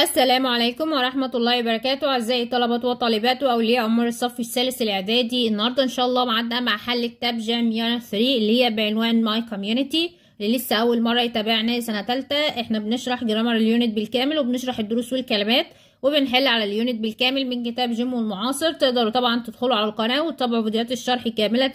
السلام عليكم ورحمة الله وبركاته أعزائي طلبة وطالبات وأولياء أمور الصف الثالث الإعدادي النهاردة إن شاء الله معدنا مع حل كتاب جام يانا 3 اللي هي بعنوان ماي كوميونيتي اللي لسه أول مرة يتابعنا سنة تالتة إحنا بنشرح جرامر اليونت بالكامل وبنشرح الدروس والكلمات وبنحل على اليونت بالكامل من كتاب جيم المعاصر تقدروا طبعا تدخلوا على القناة وتتابعوا فيديوهات الشرح كاملة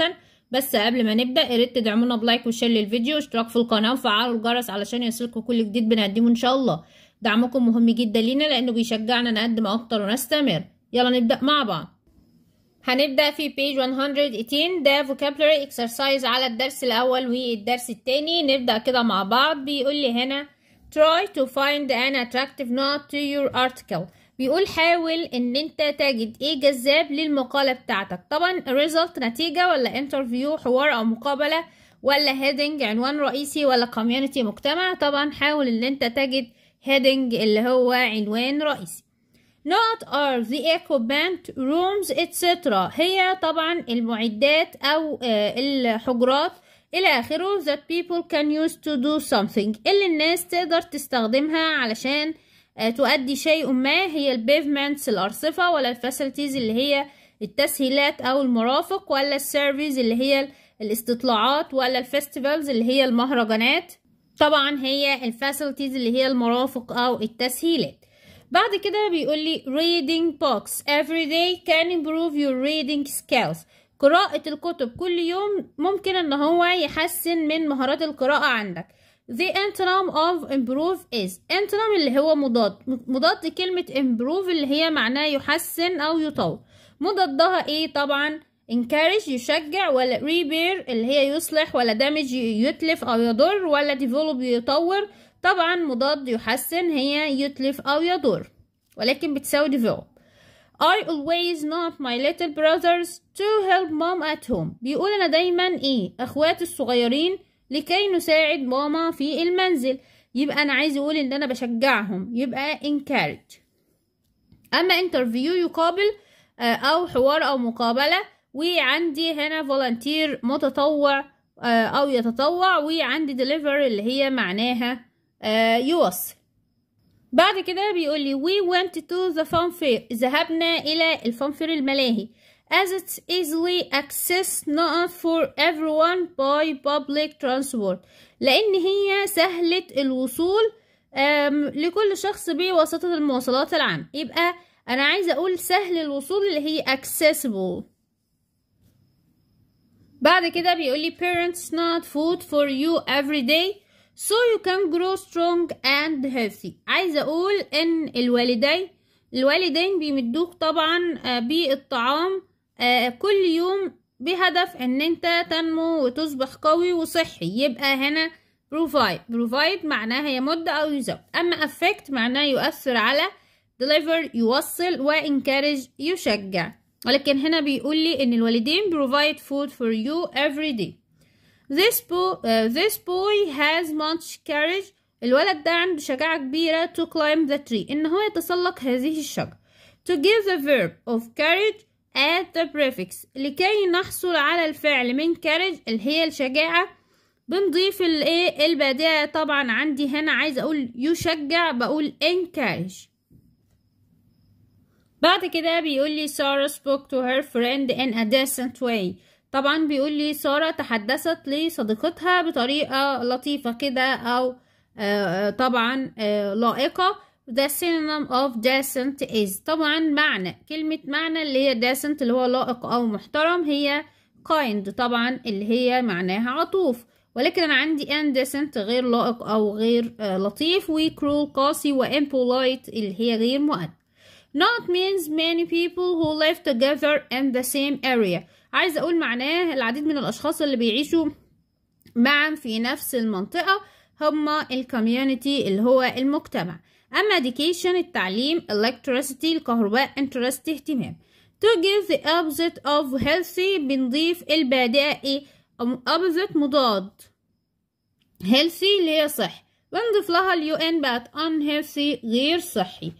بس قبل ما نبدأ يا ريت تدعمونا بلايك وشير للفيديو واشتراك في القناة وفعلوا الجرس علشان يصلكوا كل جديد بنقدمه إن شاء الله دعمكم مهم جدا لينا لأنه بيشجعنا نقدم أكتر ونستمر يلا نبدأ مع بعض هنبدأ في page 118 ده vocabulary exercise على الدرس الأول والدرس التاني نبدأ كده مع بعض بيقول لي هنا try to find an attractive note to your article بيقول حاول ان انت تجد ايه جذاب للمقالة بتاعتك طبعا result نتيجة ولا interview حوار او مقابلة ولا heading عنوان رئيسي ولا community مجتمع طبعا حاول ان انت تجد heading اللي هو عنوان رئيسي not are the equipment rooms etc هي طبعا المعدات أو آه، الحجرات إلى آخره that people can use to do something اللي الناس تقدر تستخدمها علشان آه، تؤدي شيء ما هي البيفمنتس الأرصفة ولا الفاسيلتيز اللي هي التسهيلات أو المرافق ولا السيرفيز اللي هي الاستطلاعات ولا الفستيفالز اللي هي المهرجانات طبعا هي الفاسيلتيز اللي هي المرافق او التسهيلات بعد كده بيقول لي reading books every day can improve your reading skills قراءة الكتب كل يوم ممكن ان هو يحسن من مهارات القراءة عندك the antonym of improve is antonym اللي هو مضاد مضاد لكلمة improve اللي هي معناه يحسن او يطور مضادها ايه طبعا encourage يشجع ولا repair اللي هي يصلح ولا damage يتلف او يضر ولا develop يطور طبعا مضاد يحسن هي يتلف او يضر ولكن بتساوي develop I always not my little brothers to help mom at home بيقول انا دايما ايه اخواتي الصغيرين لكي نساعد ماما في المنزل يبقى انا عايز اقول ان انا بشجعهم يبقى encourage اما interview يقابل آه، او حوار او مقابله وعندي هنا فولنتير متطوع آه، او يتطوع وعندي ديليفر اللي هي معناها آه، يوصل بعد كده بيقول لي we went to the fun ذهبنا الى الفان فير الملاهي as it's easily access not for everyone by public transport لان هي سهلة الوصول لكل شخص بواسطة المواصلات العامة يبقى انا عايزة اقول سهل الوصول اللي هي accessible بعد كده بيقولي parents not food for you every day so you can grow strong and healthy عايزة أقول إن الوالدين الوالدين بيمدوك طبعا آه، بالطعام آه، كل يوم بهدف إن أنت تنمو وتصبح قوي وصحي يبقى هنا provide provide معناها يمد أو يزود أما affect معناه يؤثر على deliver يوصل و encourage يشجع ولكن هنا بيقول لي ان الوالدين provide food for you every day this boy, uh, this boy has much courage الولد ده عنده شجاعة كبيرة to climb the tree ان هو يتسلق هذه الشجرة to give the verb of courage at the prefix لكي نحصل على الفعل من courage اللي هي الشجاعة بنضيف الايه البداية طبعا عندي هنا عايز اقول يشجع بقول encourage بعد كده بيقول لي سارة spoke to her friend in a decent way طبعا بيقول لي سارة تحدثت لصديقتها بطريقة لطيفة كده أو آه، آه، طبعا آه، لائقة the synonym of decent is طبعا معنى كلمة معنى اللي هي decent اللي هو لائق أو محترم هي kind طبعا اللي هي معناها عطوف ولكن أنا عندي indecent غير لائق أو غير لطيف و cruel قاسي و impolite اللي هي غير مؤدب Not means many people who live together in the same area عايز أقول معناه العديد من الأشخاص اللي بيعيشوا معا في نفس المنطقة هما الكميونيتي اللي هو المجتمع أما education التعليم electricity الكهرباء interest اهتمام to give the opposite of healthy بنضيف البادئة إيه opposite مضاد healthy اللي هي صحي ونضيف لها اليو ان بقت unhealthy غير صحي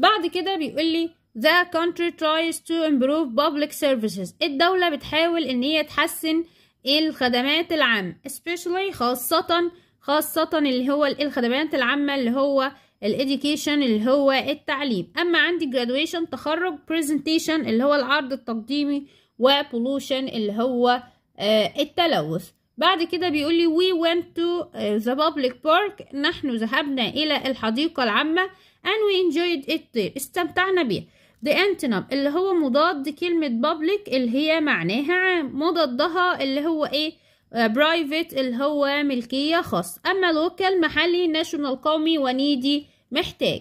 بعد كده بيقول لي The country tries to improve public services الدولة بتحاول ان هي تحسن الخدمات العامة especially خاصة خاصة اللي هو الخدمات العامة اللي هو education اللي هو التعليم اما عندي graduation تخرج presentation اللي هو العرض التقديمي و pollution اللي هو آه، التلوث بعد كده بيقول لي we went to آه، the public park نحن ذهبنا الى الحديقة العامة and we enjoyed it there استمتعنا بيه the antonym اللي هو مضاد كلمة public اللي هي معناها عام مضادها اللي هو ايه آه، private اللي هو ملكية خاص أما local محلي national قومي ونيدي محتاج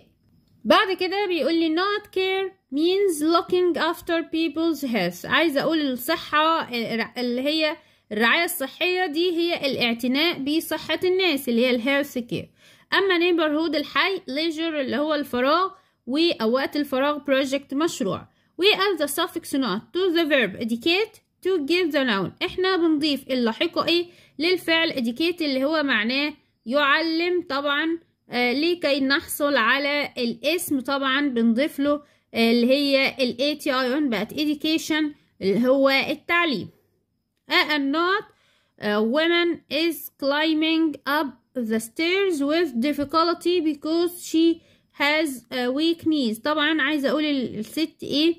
بعد كده بيقول لي not care means looking after people's health عايزة أقول الصحة اللي هي الرعاية الصحية دي هي الاعتناء بصحة الناس اللي هي health care اما neighborhood الحي leisure اللي هو الفراغ وأوقات الفراغ project مشروع we add the suffix not to the verb educate to give the noun احنا بنضيف اللاحقة ايه للفعل educate اللي هو معناه يعلم طبعا آه لكي نحصل على الاسم طبعا بنضيف له آه، اللي هي ال ATION بقت education اللي هو التعليم آه، a not a آه، woman is climbing up the stairs with difficulty because she has a uh, weak knees طبعا عايزة اقول الست ايه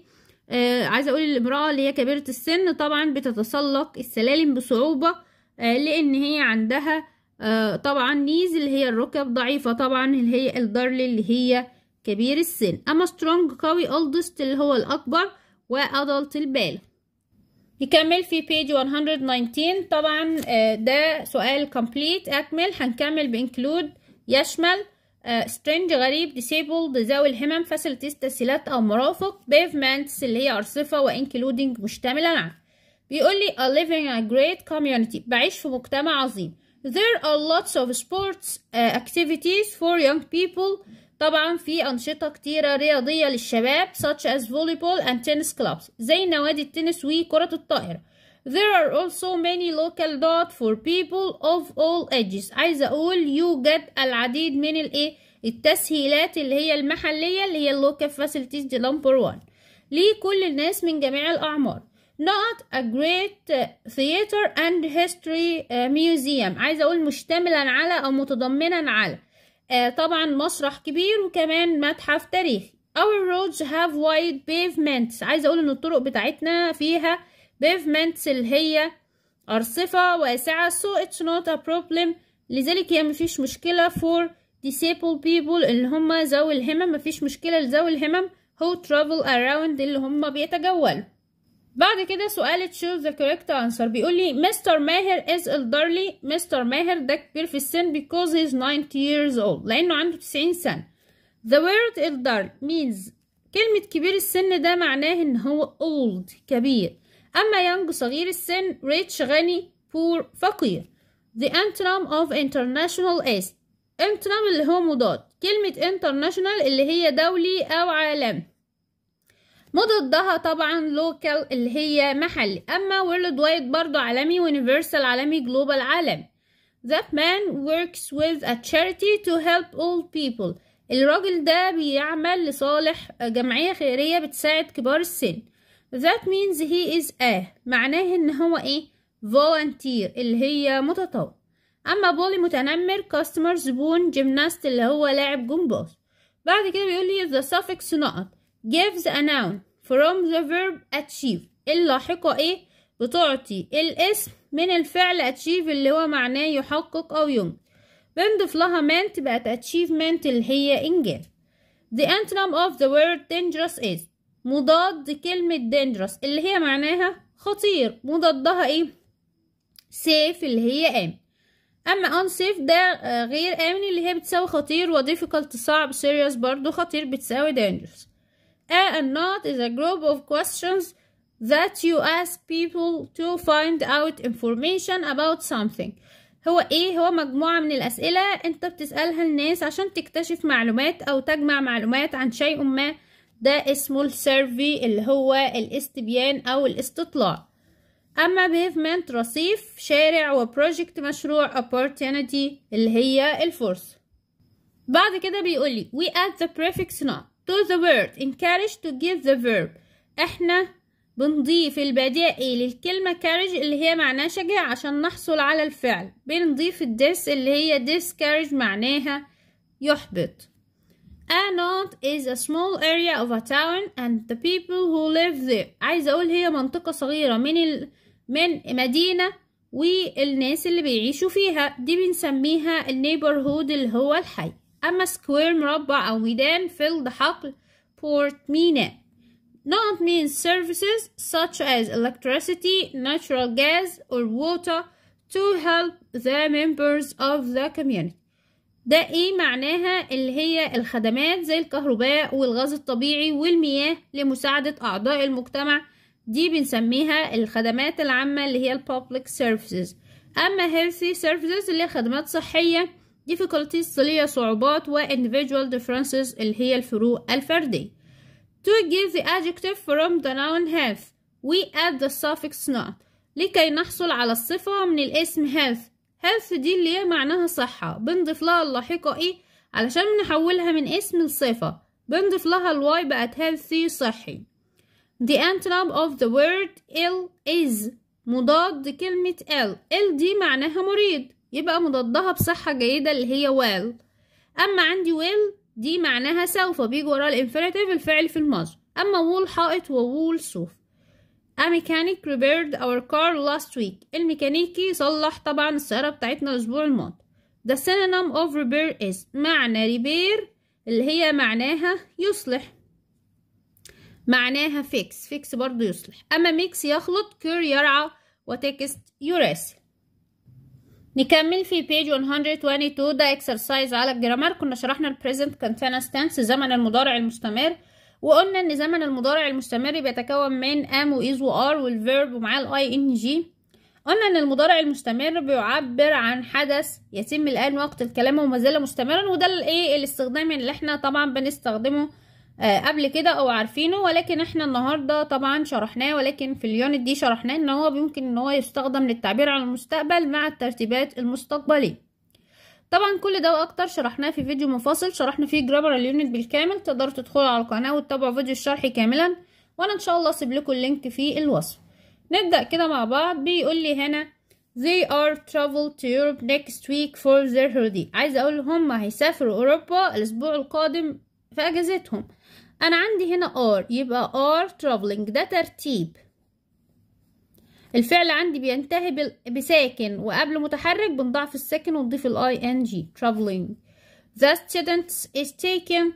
آه عايزة اقول الامرأة اللي هي كبيرة السن طبعا بتتسلق السلالم بصعوبة آه لان هي عندها آه طبعا نيز اللي هي الركب ضعيفة طبعا اللي هي الدارل اللي هي كبير السن اما strong قوي oldest اللي هو الاكبر وادلت البالغ نكمل في page 119 طبعا آه، ده سؤال كومبليت أكمل هنكمل بانكلود include يشمل سترينج آه، غريب disabled ذوي الهمم facilities تسهيلات أو مرافق pavements اللي هي أرصفة و including مشتملا على نعم. بيقول لي a living in a great community بعيش في مجتمع عظيم There are lots of sports uh, activities for young people طبعا في أنشطة كتيرة رياضية للشباب such as volleyball and tennis clubs زي نوادي التنس وكرة الطائرة There are also many local dots for people of all ages عايزة أقول يوجد العديد من الإيه التسهيلات اللي هي المحلية اللي هي local facilities دي نمبر 1 لكل الناس من جميع الأعمار not a great uh, theater and history uh, museum عايزة أقول مشتملا على أو متضمنا على آه، طبعا مسرح كبير وكمان متحف تاريخي our roads have wide pavements عايزه اقول ان الطرق بتاعتنا فيها pavements اللي هي ارصفه واسعه so it's not a problem لذلك هي مفيش مشكله for disabled people اللي هم ذوي الهمم مفيش مشكله لذوي الهمم who travel around اللي هم بيتجولوا بعد كده سؤال تشوف ذا كوريكت انسر بيقول لي مستر ماهر از elderly مستر ماهر ده كبير في السن because he's 90 years old لانه عنده 90 سنه the word elderly means كلمة كبير السن ده معناه ان هو old كبير اما يانج صغير السن rich غني poor فقير the antrim of international is antrim اللي هو مضاد كلمة international اللي هي دولي او عالمي مضدها طبعا لوكال اللي هي محلي اما وورلد وايد برضو عالمي ونيفرسال عالمي جلوبال عالمي that man works with a charity to help old people الراجل ده بيعمل لصالح جمعية خيرية بتساعد كبار السن that means he is a معناه ان هو ايه volunteer اللي هي متطوع اما بولي متنمر customer زبون gymnast اللي هو لاعب جمباز بعد كده بيقول لي the suffix نقط gives a noun from the verb achieve اللاحقة ايه بتعطي الاسم من الفعل achieve اللي هو معناه يحقق أو ينج بنضيف لها meant بقت achievement اللي هي إنجاز the antonym of the word dangerous is مضاد كلمة dangerous اللي هي معناها خطير مضادها ايه safe اللي هي آمن أما unsafe ده آه، غير آمن اللي هي بتساوي خطير و difficult صعب serious برضو خطير بتساوي dangerous A and not is a group of questions that you ask people to find out information about something هو ايه هو مجموعة من الأسئلة انت بتسألها الناس عشان تكتشف معلومات او تجمع معلومات عن شيء ما ده اسمه السيرفي اللي هو الاستبيان او الاستطلاع اما بيفمنت رصيف شارع وبروجكت مشروع opportunity اللي هي الفرصة بعد كده بيقولي we add the prefix not to the word encourage to give the verb احنا بنضيف البدائي للكلمة carriage اللي هي معناها شجاع عشان نحصل على الفعل بنضيف الديس اللي هي discourage معناها يحبط A not is a small area of a town and the people who live there عايزة أقول هي منطقة صغيرة من ال... من مدينة والناس اللي بيعيشوا فيها دي بنسميها النeighborhood اللي هو الحي أما سكوير مربع أو ميدان فيلد حقل ميناء Not means services such as electricity, natural gas or water to help the members of the community ده ايه معناها اللي هي الخدمات زي الكهرباء والغاز الطبيعي والمياه لمساعدة أعضاء المجتمع دي بنسميها الخدمات العامة اللي هي ال public services أما healthy services اللي هي خدمات صحية difficulties اللي هي صعوبات و individual differences اللي هي الفروق الفردية to give the adjective from the noun have we add the suffix not لكي نحصل على الصفة من الاسم have health دي اللي هي معناها صحة بنضيف لها اللاحقة ايه علشان نحولها من اسم لصفة بنضيف لها الواي بقت healthy صحي the antonym of the word ill is مضاد كلمة ill ill دي معناها مريض يبقى مضادها بصحة جيدة اللي هي will أما عندي will دي معناها سوف بيجي وراه الانفينيتيف الفعل في الماضي أما وول حائط وول سوف A mechanic repaired our car last week الميكانيكي صلح طبعا السيارة بتاعتنا الأسبوع الماضي The synonym of repair is معنى repair اللي هي معناها يصلح معناها fix fix برضو يصلح أما mix يخلط cure يرعى وتكست يراسل نكمل في بيج 122 ده اكسرسايز على الجرامر كنا شرحنا البريزنت كونتينوس تنس زمن المضارع المستمر وقلنا ان زمن المضارع المستمر بيتكون من ام وايز وار والفيرب ومعاه الاي ان جي قلنا ان المضارع المستمر بيعبر عن حدث يتم الان وقت الكلام وما زال مستمرا وده الايه الاستخدام يعني اللي احنا طبعا بنستخدمه آه، قبل كده او عارفينه ولكن احنا النهارده طبعا شرحناه ولكن في اليونت دي شرحناه ان هو ممكن ان هو يستخدم للتعبير عن المستقبل مع الترتيبات المستقبليه طبعا كل ده واكتر شرحناه في فيديو منفصل شرحنا فيه جرامر اليونت بالكامل تقدروا تدخلوا على القناه وتتابعوا فيديو الشرح كاملا وانا ان شاء الله اسيب لكم اللينك في الوصف نبدا كده مع بعض بيقول لي هنا they are travel to Europe next week for their holiday عايزه اقول هم هيسافروا اوروبا الاسبوع القادم في اجازتهم أنا عندي هنا are يبقى are traveling ده ترتيب الفعل عندي بينتهي بساكن وقبل متحرك بنضعف الساكن ونضيف ال ing traveling the student is taking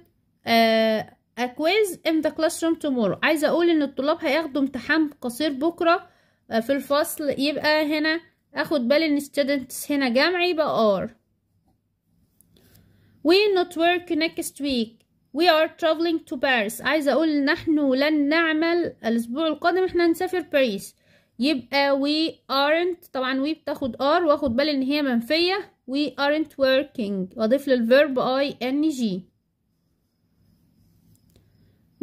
uh, a quiz in the classroom tomorrow عايزة أقول إن الطلاب هياخدوا امتحان قصير بكرة uh, في الفصل يبقى هنا أخد بالي إن students هنا جمع يبقى are we not work next week we are traveling to Paris عايزة أقول نحن لن نعمل الأسبوع القادم إحنا نسافر باريس يبقى we aren't طبعا we بتاخد R واخد بالي إن هي منفية we aren't working وأضيف للverb I N G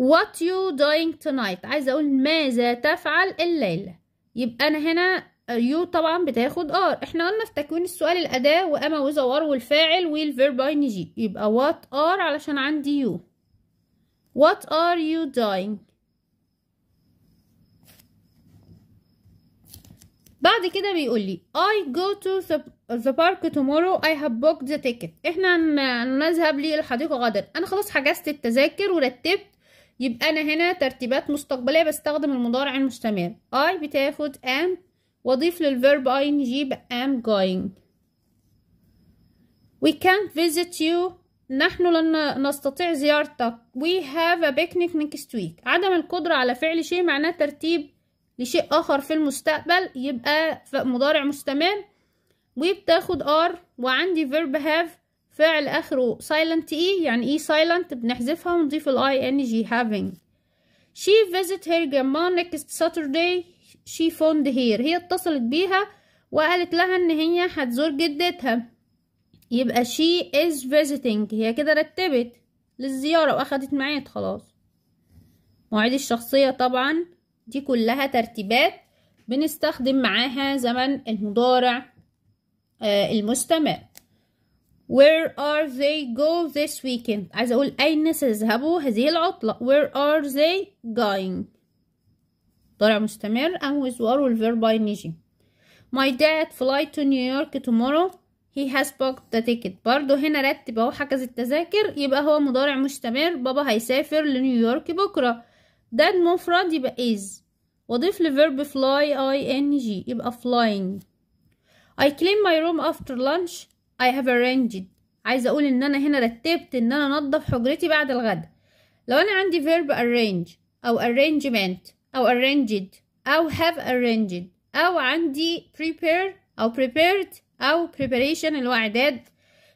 what you doing tonight عايزة أقول ماذا تفعل الليلة يبقى أنا هنا يو طبعا بتاخد ار احنا قلنا في تكوين السؤال الاداه واما وزوار والفاعل والفيرب اين جي يبقى وات ار علشان عندي يو وات ار يو داينج بعد كده بيقول لي I go to the park tomorrow I have booked the ticket احنا نذهب للحديقة غدا انا خلاص حجزت التذاكر ورتبت يبقى انا هنا ترتيبات مستقبلية بستخدم المضارع المستمر I بتاخد and واضيف للverb ing يبقى am going we can't visit you نحن لن نستطيع زيارتك we have a picnic next week عدم القدرة على فعل شيء معناه ترتيب لشيء آخر في المستقبل يبقى مضارع مستمر بتاخد r وعندي verb have فعل آخره silent e يعني e silent بنحذفها ونضيف ال ing having she visit her grandma next Saturday شي فوند هير هي اتصلت بيها وقالت لها ان هي هتزور جدتها يبقى شي از visiting هي كده رتبت للزيارة واخدت ميعاد خلاص مواعيد الشخصية طبعا دي كلها ترتيبات بنستخدم معاها زمن المضارع آه، المستمر Where are they go this weekend عايزة اقول اين سيذهبوا هذه العطلة Where are they going مضارع مستمر I'm with war verb والverb ing my dad fly to New York tomorrow he has booked the ticket برضو هنا رتب اهو حجز التذاكر يبقى هو مضارع مستمر بابا هيسافر لنيويورك بكرة that مفرد يبقى is واضيف لفيرب fly ing يبقى flying I clean my room after lunch I have arranged عايزة اقول ان انا هنا رتبت ان انا انضف حجرتي بعد الغدا لو انا عندي verb arrange او arrangement أو arranged أو have arranged أو عندي prepare أو prepared أو preparation اللي هو إعداد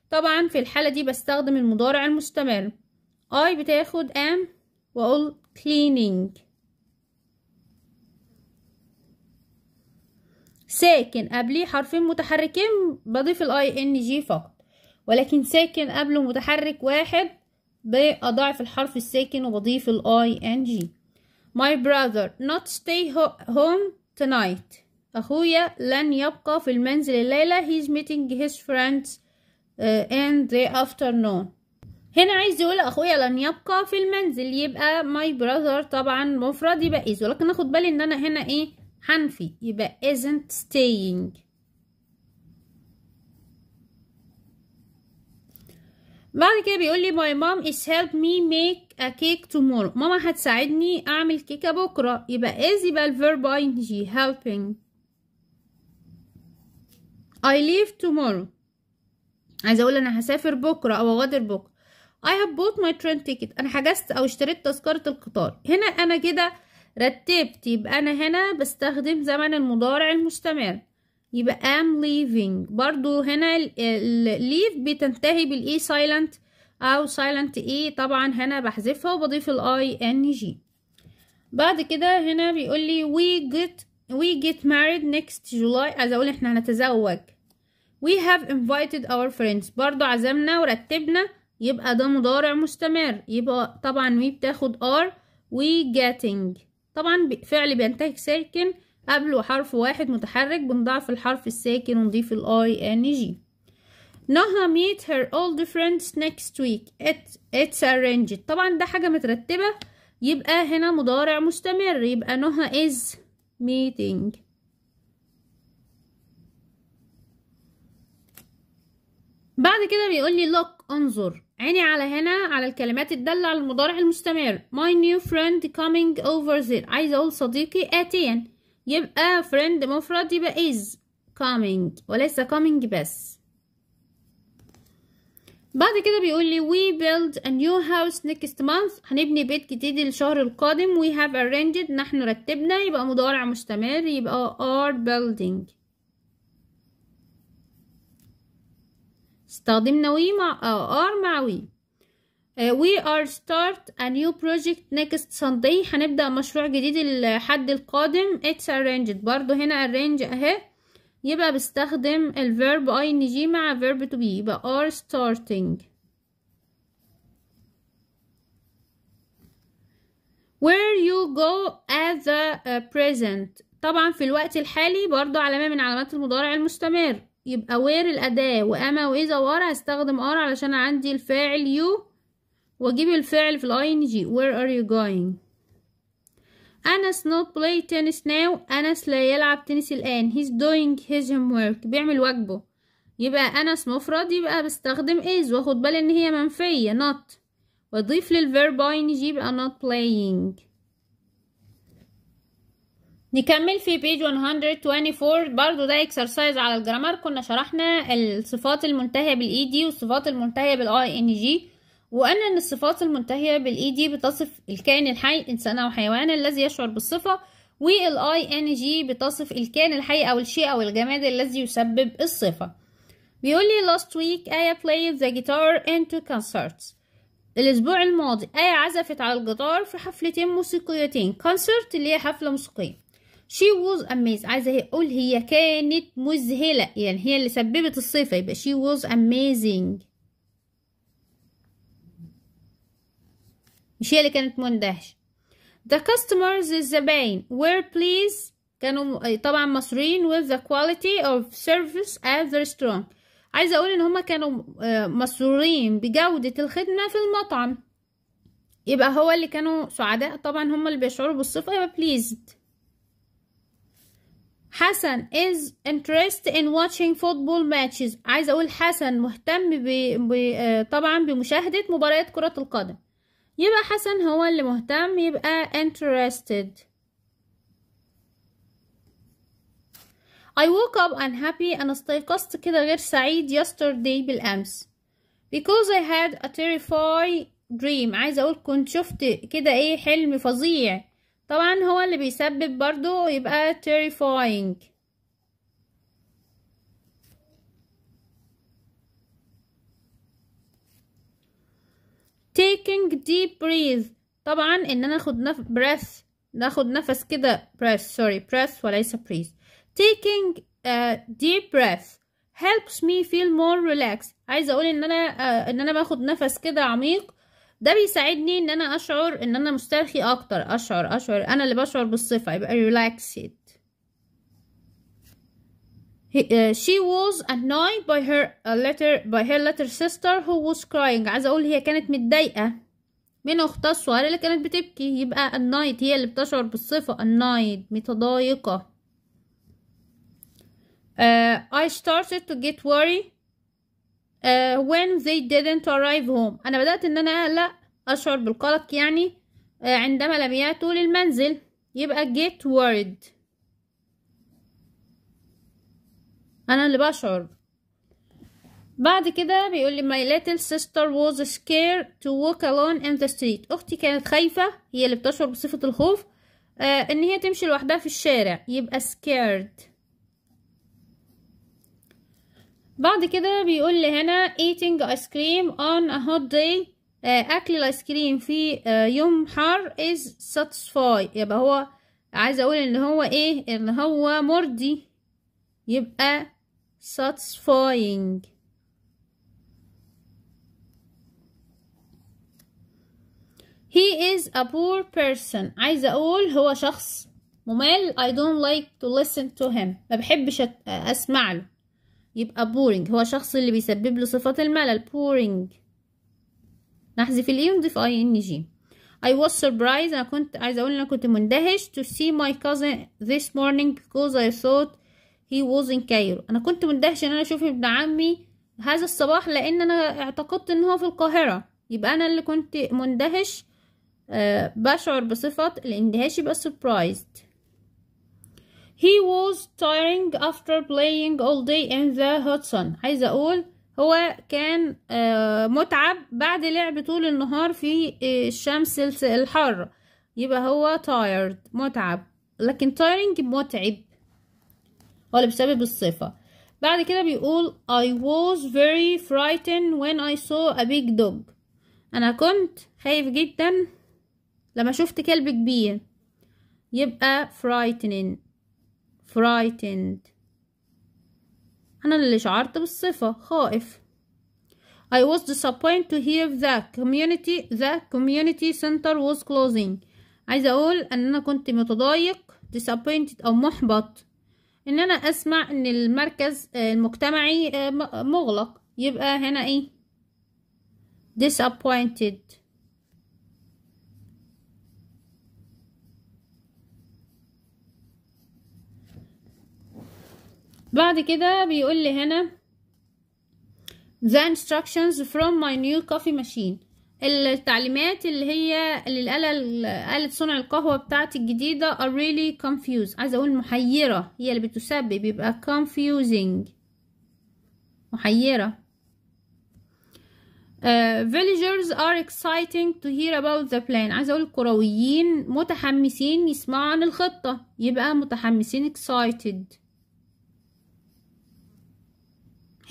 طبعا في الحالة دي بستخدم المضارع المستمر I بتاخد am وأقول cleaning ساكن قبليه حرفين متحركين بضيف ال ing فقط ولكن ساكن قبله متحرك واحد بأضعف الحرف الساكن وبضيف ال ing My brother not stay home tonight أخويا لن يبقى في المنزل الليلة he's meeting his friends uh, in the afternoon هنا عايز يقول اخويا لن يبقى في المنزل يبقى my brother طبعا مفرد يبقى is ولكن اخد بالي ان انا هنا ايه حنفي يبقى isn't staying بعد كده بيقول لي my mom is help me make a cake tomorrow ماما هتساعدني اعمل كيكه بكره يبقى is يبقى verb ing helping I leave tomorrow عايزه اقول انا هسافر بكره او اغادر بكره I have bought my train ticket انا حجزت او اشتريت تذكره القطار هنا انا كده رتبت يبقى انا هنا بستخدم زمن المضارع المستمر يبقى am leaving برضو هنا leave بتنتهي بالاي e silent او silent e طبعا هنا بحذفها وبضيف i n g بعد كده هنا بيقول لي we get we get married next July عايز اقول احنا هنتزوج we have invited our friends برضو عزمنا ورتبنا يبقى ده مضارع مستمر يبقى طبعا we بتاخد are we getting طبعا فعل بينتهي ساكن قبله حرف واحد متحرك بنضعف الحرف الساكن ونضيف الاي ان جي نها meet her all different next week It, it's arranged طبعا ده حاجة مترتبة يبقى هنا مضارع مستمر يبقى نها is meeting بعد كده بيقول لي لوك انظر عيني على هنا على الكلمات الدالة على المضارع المستمر my new friend coming over there عايزة اقول صديقي آتيا يبقى friend مفرد يبقى is coming وليس coming بس بعد كده بيقول لي we build a new house next month هنبني بيت جديد الشهر القادم we have arranged نحن رتبنا يبقى مضارع مستمر يبقى are building استخدمنا we مع آه، are مع we Uh, we are start a new project next Sunday هنبدأ مشروع جديد الحد القادم it's arranged برضو هنا arrange اهي يبقى بستخدم ال verb ing مع verb to be يبقى are starting where you go as a present طبعا في الوقت الحالي برضو علامة من علامات المضارع المستمر يبقى where الأداة وأما وإذا وار هستخدم are علشان عندي الفاعل you واجيب الفعل في الاي ان جي where are you going أنس not play tennis now أنس لا يلعب تنس الآن he's doing his homework بيعمل واجبه يبقى أنس مفرد يبقى بستخدم is واخد بالي إن هي منفية not واضيف ان ing يبقى not playing نكمل في page 124 برضو ده exercise على الجرامر كنا شرحنا الصفات المنتهية بالاي دي e والصفات المنتهية بالاي ان جي وأن أن الصفات المنتهية بالإي دي بتصف الكائن الحي انسان أو حيوان الذي يشعر بالصفة والآي إن جي بتصف الكائن الحي أو الشيء أو الجماد الذي يسبب الصفة بيقول لي last week I آية played the guitar into concerts الأسبوع الماضي آية عزفت على الجيتار في حفلتين موسيقيتين كونسرت اللي هي حفلة موسيقية she was amazed عايزة أقول هي كانت مذهلة يعني هي اللي سببت الصفة يبقى she was amazing مش هي اللي كانت مندهشه the customers الزباين were pleased كانوا طبعا مسرورين with the quality of service at the restaurant عايزه اقول ان هما كانوا آه، مسرورين بجوده الخدمه في المطعم يبقى هو اللي كانوا سعداء طبعا هما اللي بيشعروا بالصفه يبقى pleased حسن is interested in watching football matches عايزه اقول حسن مهتم ب... ب... آه، طبعا بمشاهده مباريات كره القدم يبقى حسن هو اللي مهتم يبقى interested I woke up unhappy أنا استيقظت كده غير سعيد yesterday بالأمس because I had a terrifying dream عايزة أقول كنت شفت كده إيه حلم فظيع طبعا هو اللي بيسبب برضو يبقى terrifying taking deep breath طبعا ان انا اخد نف breath ناخد نفس كده breath sorry breath وليس breath taking a deep breath helps me feel more relaxed عايزه اقول ان انا آه، ان انا باخد نفس كده عميق ده بيساعدني ان انا اشعر ان انا مسترخي اكتر اشعر اشعر انا اللي بشعر بالصفه يبقى relaxed he, uh, she was annoyed by her uh, letter by her letter sister who was crying عايزه اقول هي كانت متضايقه من اختها الصغيره اللي كانت بتبكي يبقى annoyed هي اللي بتشعر بالصفه annoyed متضايقه uh, I started to get worried uh, when they didn't arrive home انا بدات ان انا اقلق اشعر بالقلق يعني uh, عندما لم ياتوا للمنزل يبقى get worried انا اللي بشعر بعد كده بيقول لي my little sister was scared to walk alone in the street اختي كانت خايفه هي اللي بتشعر بصفه الخوف آه ان هي تمشي لوحدها في الشارع يبقى scared بعد كده بيقول لي هنا eating ice cream on a hot day آه اكل الايس كريم في آه يوم حار is satisfy يبقى هو عايزه اقول ان هو ايه ان هو مرضي يبقى satisfying he is a poor person عايزة أقول هو شخص ممل I don't like to listen to him ما بحبش أسمع له يبقى boring هو شخص اللي بيسبب له صفة الملل boring نحذف الإي ونضيف أي إن جي I was surprised أنا كنت عايزة أقول أنا كنت مندهش to see my cousin this morning because I thought هي ووز ان كايرو انا كنت مندهش ان انا اشوف ابن عمي هذا الصباح لان انا اعتقدت ان هو في القاهره يبقى انا اللي كنت مندهش آه، بشعر بصفه الاندهاش يبقى surprised He was tiring after playing all day in the hot sun عايزة أقول هو كان آه، متعب بعد لعب طول النهار في آه، الشمس الحارة يبقى هو tired متعب لكن tiring متعب هو اللي بسبب الصفة بعد كده بيقول I was very frightened when I saw a big dog أنا كنت خايف جدا لما شفت كلب كبير يبقى frightening frightened أنا اللي شعرت بالصفة خائف I was disappointed to hear that community the community center was closing عايزة أقول أن أنا كنت متضايق disappointed أو محبط ان انا اسمع ان المركز آه، المجتمعي آه، مغلق يبقى هنا ايه disappointed بعد كده بيقول لي هنا the instructions from my new coffee machine التعليمات اللي هي اللي الآلة آلة صنع القهوة بتاعتي الجديدة are really confused عايزة أقول محيرة هي اللي بتسبب يبقى confusing محيرة uh, villagers are exciting to hear about the plan عايزة أقول القرويين متحمسين يسمعوا عن الخطة يبقى متحمسين excited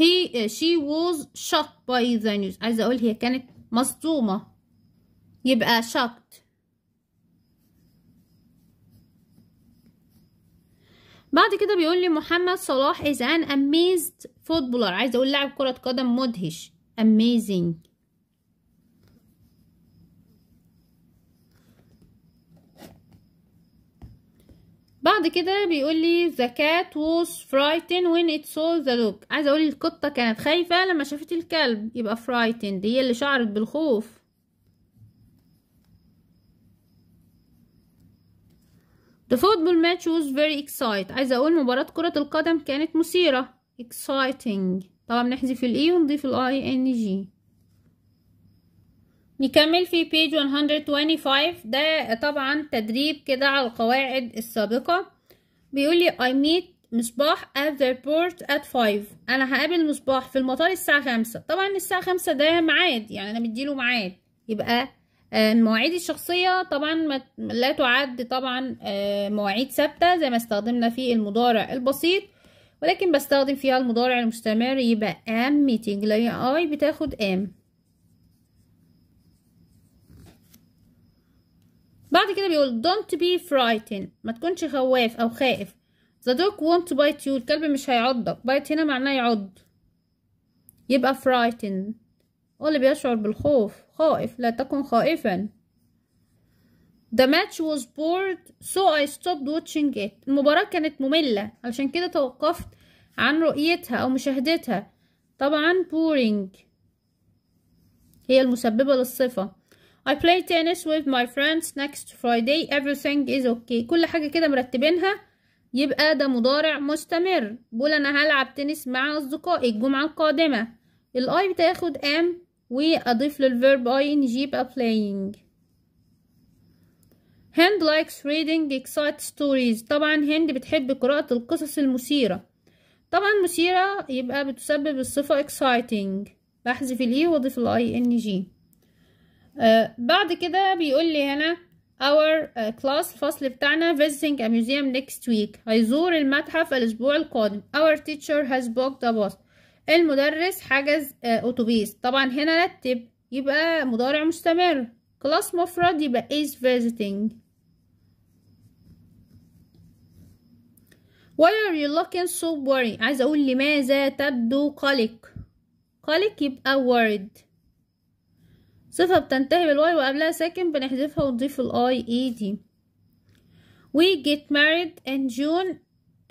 he she was shocked by the news عايزة أقول هي كانت مصدومة يبقى شكت بعد كده بيقول لي محمد صلاح is an amazed footballer عايز اقول لاعب كرة قدم مدهش amazing بعد كده بيقول لي the cat was frightened when it saw the dog عايزه اقول القطه كانت خايفه لما شافت الكلب يبقى frightened هي اللي شعرت بالخوف the football match was very exciting عايزه اقول مباراه كره القدم كانت مثيره exciting طبعا نحذف الاي e ونضيف الاي ان جي نكمل في بيج 125 ده طبعا تدريب كده على القواعد السابقة بيقول لي I meet مصباح at the port at 5 أنا هقابل مصباح في المطار الساعة 5 طبعا الساعة 5 ده ميعاد يعني أنا مديله ميعاد يبقى آه، مواعيدي الشخصية طبعا لا تعد طبعا آه، مواعيد ثابتة زي ما استخدمنا في المضارع البسيط ولكن بستخدم فيها المضارع المستمر يبقى am meeting لأن I بتاخد am بعد كده بيقول don't be frightened ما تكونش خواف او خائف the dog won't bite you الكلب مش هيعضك bite هنا معناه يعض يبقى frightened هو اللي بيشعر بالخوف خائف لا تكن خائفا The match was bored so I stopped watching it المباراة كانت مملة علشان كده توقفت عن رؤيتها أو مشاهدتها طبعا boring هي المسببة للصفة I play tennis with my friends next Friday everything is okay كل حاجة كده مرتبينها يبقى ده مضارع مستمر بقول أنا هلعب تنس مع أصدقائي الجمعة القادمة I بتاخد am وأضيف للverb ing يبقى playing هند likes reading excited stories طبعا هند بتحب قراءة القصص المثيرة طبعا مثيرة يبقى بتسبب الصفة exciting بحذف E واضيف ال ing. آه، بعد كده بيقول لي هنا our آه، class الفصل بتاعنا visiting a museum next week هيزور المتحف الأسبوع القادم our teacher has booked a bus المدرس حجز آه، أتوبيس طبعا هنا رتب يبقى مضارع مستمر class مفرد يبقى is visiting why are you looking so worried عايز أقول لماذا تبدو قلق قلق يبقى worried صفة بتنتهي بالواي وقبلها ساكن بنحذفها ونضيف الاي اي دي e we get married in June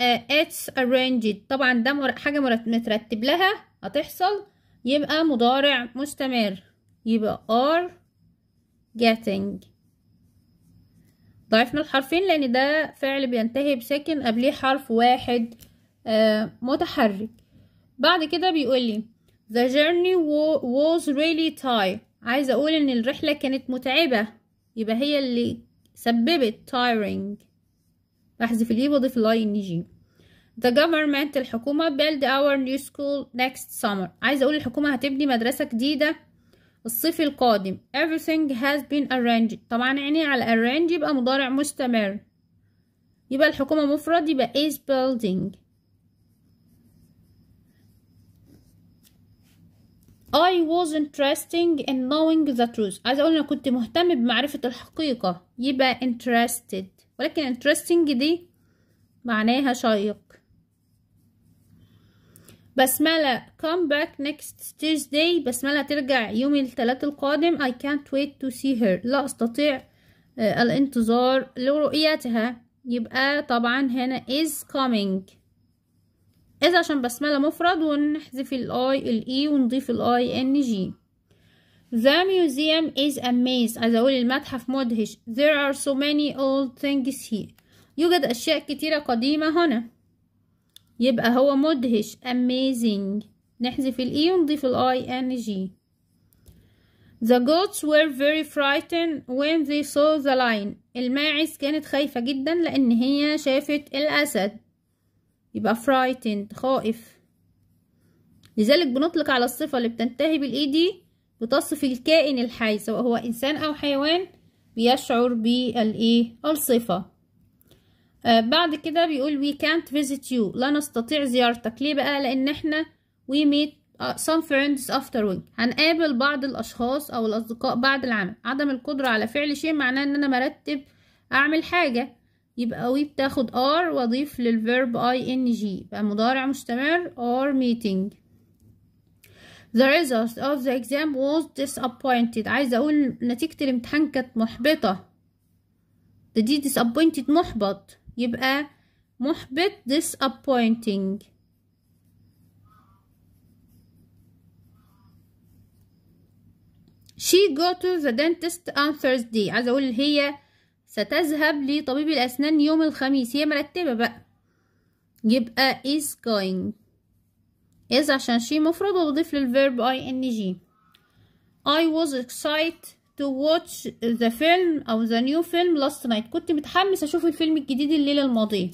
uh, it's arranged طبعا ده حاجة مترتب لها هتحصل يبقى مضارع مستمر يبقى are getting ضعفنا الحرفين لان ده فعل بينتهي بساكن قبليه حرف واحد آه متحرك بعد كده بيقولي the journey was really tight عايزة أقول إن الرحلة كانت متعبة يبقى هي اللي سببت tiring بحذف الإي وأضيف الإن جي The government الحكومة build our new school next summer عايزة أقول الحكومة هتبني مدرسة جديدة الصيف القادم everything has been arranged طبعا عيني على arrange يبقى مضارع مستمر يبقى الحكومة مفرد يبقى is building I was interesting in knowing the truth عايزة أقول أنا كنت مهتم بمعرفة الحقيقة يبقى interested ولكن interesting دي معناها شيق بسملة come back next Tuesday بسملة ترجع يوم الثلاث القادم I can't wait to see her لا أستطيع آه، الانتظار لرؤيتها يبقى طبعا هنا is coming إذا عشان بسملة مفرد ونحذف الآي الإي e، ونضيف الآي إن جي The museum is a maze عايزة أقول المتحف مدهش There are so many old things here يوجد أشياء كتيرة قديمة هنا يبقى هو مدهش amazing نحذف الإي e ونضيف الآي إن جي The goats were very frightened when they saw the lion الماعز كانت خايفة جدا لأن هي شافت الأسد يبقى frightened خائف لذلك بنطلق على الصفة اللي بتنتهي بالإي دي بتصف الكائن الحي سواء هو إنسان أو حيوان بيشعر بالإيه الصفة آه بعد كده بيقول we can't visit you لا نستطيع زيارتك ليه بقى لأن احنا we meet آه، some friends after we هنقابل بعض الأشخاص أو الأصدقاء بعد العمل عدم القدرة على فعل شيء معناه إن أنا مرتب أعمل حاجة يبقى وي بتاخد ار واضيف للفيرب اي ان جي يبقى مضارع مستمر or meeting The result of the exam was disappointed عايزة أقول نتيجة الامتحان كانت محبطة The دي disappointed محبط يبقى محبط disappointing She go to the dentist on Thursday عايزة أقول هي ستذهب لطبيب الأسنان يوم الخميس هي مرتبة بقى يبقى is going is عشان she مفرد وضيف للverb ing I was excited to watch the film أو the new film last night كنت متحمس أشوف الفيلم الجديد الليلة الماضية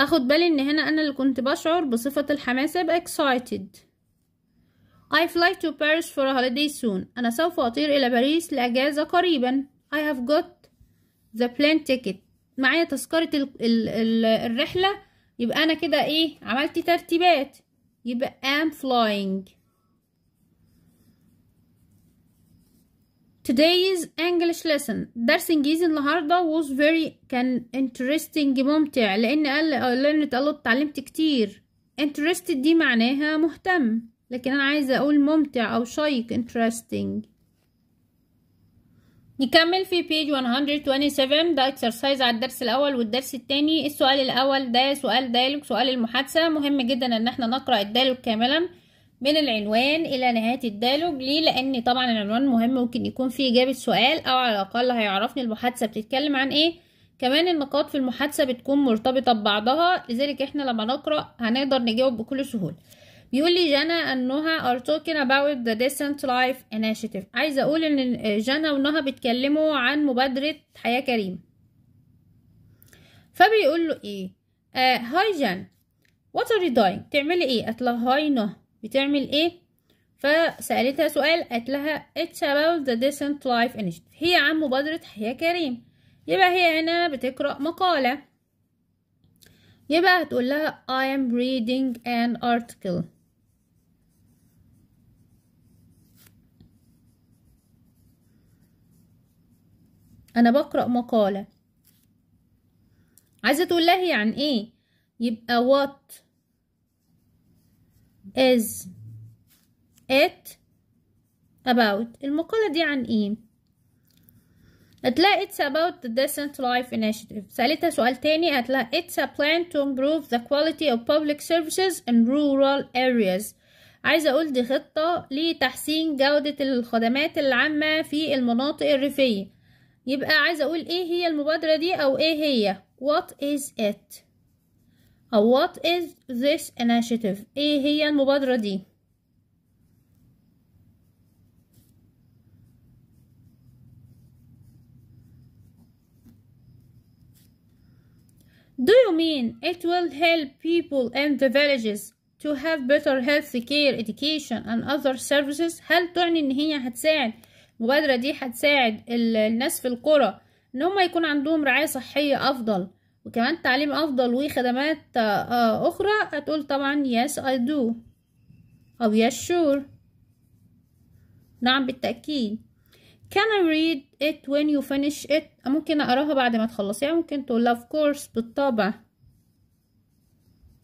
أخد بالي إن هنا أنا اللي كنت بشعر بصفة الحماسة ب excited I fly to Paris for a holiday soon أنا سوف أطير إلى باريس لأجازة قريبا I have got ذا بلان تيكت معايا تذكرة ال ال ال الرحلة يبقى أنا كده إيه عملت ترتيبات يبقى am flying Today's English lesson درس إنجليزي النهاردة was very كان interesting ممتع لأن قال لأن اتعلمت كتير interested دي معناها مهتم لكن أنا عايزة أقول ممتع أو شيق interesting نكمل في page 127 ده اكسرسايز على الدرس الأول والدرس التاني السؤال الأول ده سؤال دايلوج سؤال المحادثة مهم جدا إن احنا نقرأ الدايلوج كاملا من العنوان إلى نهاية الدايلوج ليه؟ لأن طبعا العنوان مهم ممكن يكون فيه إجابة سؤال أو على الأقل هيعرفني المحادثة بتتكلم عن إيه كمان النقاط في المحادثة بتكون مرتبطة ببعضها لذلك احنا لما نقرأ هنقدر نجاوب بكل سهولة بيقول لي جانا انها ار are talking about the decent life initiative عايزه اقول ان جانا وانها بيتكلموا عن مبادره حياه كريمه فبيقول له ايه هاي آه، جان جانا ار يو you بتعملي ايه قالت لها هاي نه بتعمل ايه فسألتها سؤال قالت لها it's اباوت ذا ديسنت لايف انيشيتيف هي عن مبادرة حياة كريم يبقى هي هنا بتقرأ مقالة يبقى هتقول لها I am reading an article أنا بقرأ مقالة عايزة تقول لها عن يعني إيه يبقى what is it about المقالة دي عن إيه هتلاقي it's about the decent life initiative سألتها سؤال تاني هتلاقي it's a plan to improve the quality of public services in rural areas عايزة أقول دي خطة لتحسين جودة الخدمات العامة في المناطق الريفية يبقى عايز أقول إيه هي المبادرة دي أو إيه هي What is it أو What is this initiative إيه هي المبادرة دي Do you mean it will help people in the villages to have better health care, education and other services؟ هل تعني إن هي هتساعد المبادرة دي هتساعد الناس في القرى ان هم يكون عندهم رعاية صحية افضل وكمان تعليم افضل وخدمات آه، اخرى هتقول طبعا yes I do او yes sure نعم بالتأكيد can I read it when you finish it ممكن اقراها بعد ما تخلصيها يعني ممكن تقول of course بالطبع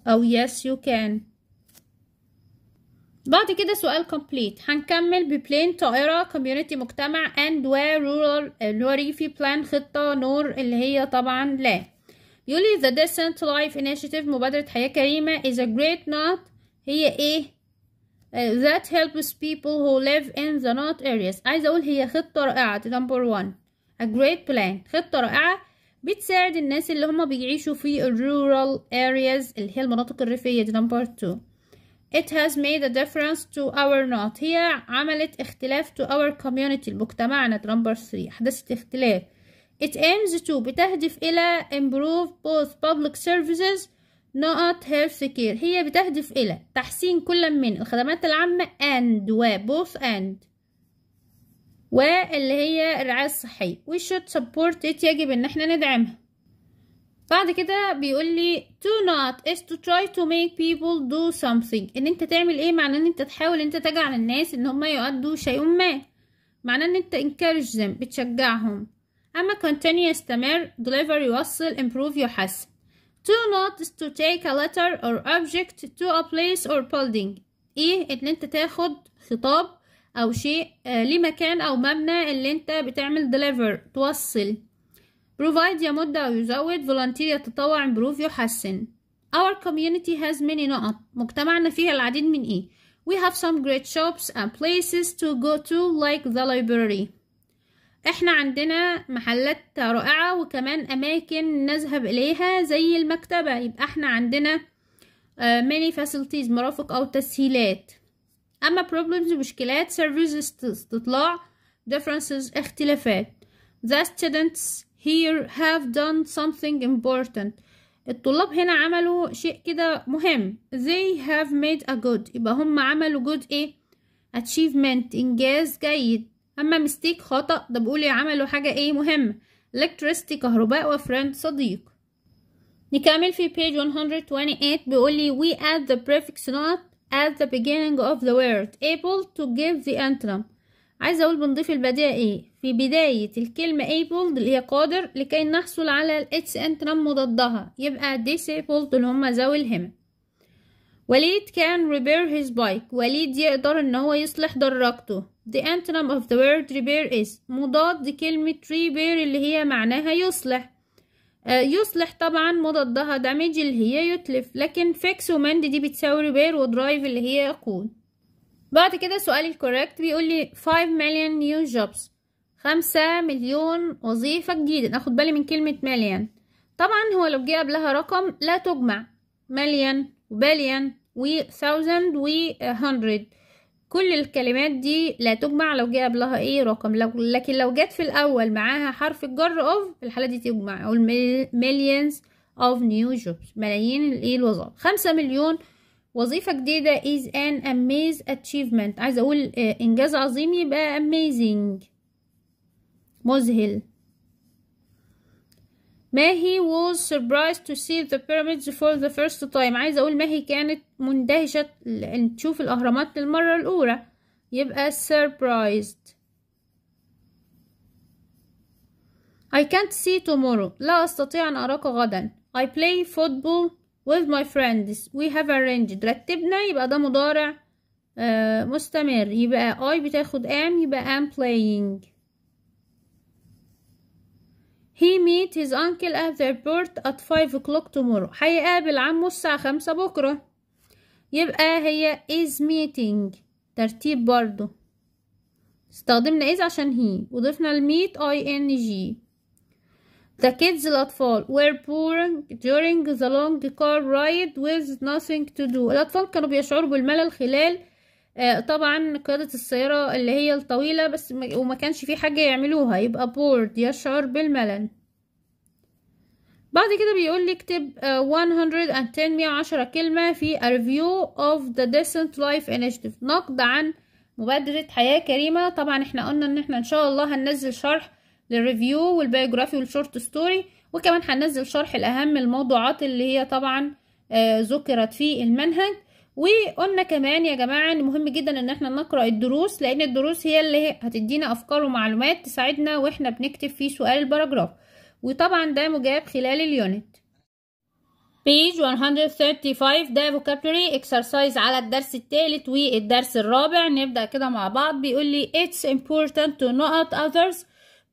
او yes you can بعد كده سؤال complete هنكمل ببلين طائرة كوميونتي مجتمع and where rural ريفي بلان خطة نور اللي هي طبعا لا يقولي the decent life initiative مبادرة حياة كريمة is a great not هي ايه uh, that helps people who live in the not areas عايزة اقول هي خطة رائعة number one a great plan خطة رائعة بتساعد الناس اللي هما بيعيشوا في الرورال areas اللي هي المناطق الريفية دي number two It has made a difference to our not هي عملت اختلاف to our community المجتمعنا number 3 حدثت اختلاف It aims to بتهدف إلى improve both public services not health care هي بتهدف إلى تحسين كل من الخدمات العامة and و both and واللي هي الرعاية الصحية we should support it يجب إن احنا ندعمها بعد كده بيقول لي to not is to try to make people do something ان انت تعمل ايه معناه ان انت تحاول انت تجعل الناس ان هم يؤدوا شيء ما معناه ان انت encourage them بتشجعهم اما continue استمر deliver يوصل improve يحسن to not is to take a letter or object to a place or building ايه ان انت تاخد خطاب او شيء آه، لمكان او مبنى اللي انت بتعمل deliver توصل Provide يمد أو يزود Volunteer يتطوع Improve يحسن Our community has many نقط مجتمعنا فيها العديد من إيه We have some great shops and places to go to like the library احنا عندنا محلات رائعة وكمان أماكن نذهب إليها زي المكتبة يبقى احنا عندنا uh, many facilities مرافق أو تسهيلات أما problems مشكلات services استطلاع differences اختلافات the students here have done something important الطلاب هنا عملوا شيء كده مهم they have made a good يبقى هم عملوا good ايه achievement انجاز جيد اما mistake خطأ ده بقول عملوا حاجة ايه مهم electricity كهرباء وفريند صديق نكمل في page 128 بيقول لي we add the prefix not at the beginning of the word able to give the antrum عايز اقول بنضيف البديهة ايه في بداية الكلمة able اللي هي قادر لكي نحصل على ال its antrim مضادها يبقى disabled اللي هما ذوي الهمة وليد can repair his bike وليد يقدر ان هو يصلح دراجته the antonym of the word repair is مضاد كلمة repair اللي هي معناها يصلح آه يصلح طبعا مضادها damage اللي هي يتلف لكن fix ومند دي بتساوي repair ودرايف اللي هي يقود بعد كده سؤالي الكوريكت بيقول لي 5 million new jobs خمسة مليون وظيفة جديدة ناخد بالي من كلمة مليان طبعا هو لو جه قبلها رقم لا تجمع مليان thousand و hundred كل الكلمات دي لا تجمع لو جه قبلها ايه رقم لو لكن لو جت في الاول معاها حرف الجر اوف في الحالة دي تجمع او مليونز اوف new jobs ملايين الايه الوظائف خمسة مليون وظيفة جديدة is an amazing achievement عايزة اقول آه، انجاز عظيم يبقى amazing مذهل ماهي was surprised to see the pyramids for the first time عايزة أقول ماهي كانت مندهشة إن تشوف الأهرامات للمرة الأولى يبقى surprised I can't see tomorrow لا أستطيع أن أراك غدا I play football with my friends we have arranged رتبنا يبقى ده مضارع مستمر يبقى I بتاخد am يبقى am playing He meet his uncle at the airport at 5 o'clock tomorrow هيقابل عمه الساعة خمسة بكرة يبقى هي is meeting ترتيب برضو استخدمنا is عشان he وضفنا الميت ing The kids الأطفال were pouring during the long car ride with nothing to do الأطفال كانوا بيشعروا بالملل خلال آه، طبعا قيادة السيارة اللي هي الطويلة بس وما كانش في حاجة يعملوها يبقى بورد يشعر بالملل بعد كده بيقول لي اكتب 110 آه، 110 كلمة في a review of the decent life initiative نقد عن مبادرة حياة كريمة طبعا احنا قلنا ان احنا ان شاء الله هننزل شرح للريفيو والبايوجرافي والشورت ستوري وكمان هننزل شرح الاهم الموضوعات اللي هي طبعا آه، ذكرت في المنهج وقلنا كمان يا جماعة ان مهم جدا ان احنا نقرأ الدروس لان الدروس هي اللي هتدينا افكار ومعلومات تساعدنا واحنا بنكتب في سؤال الباراجراف وطبعا ده مجاب خلال اليونت page 135 ده vocabulary exercise على الدرس الثالث والدرس الرابع نبدأ كده مع بعض بيقول لي it's important to know others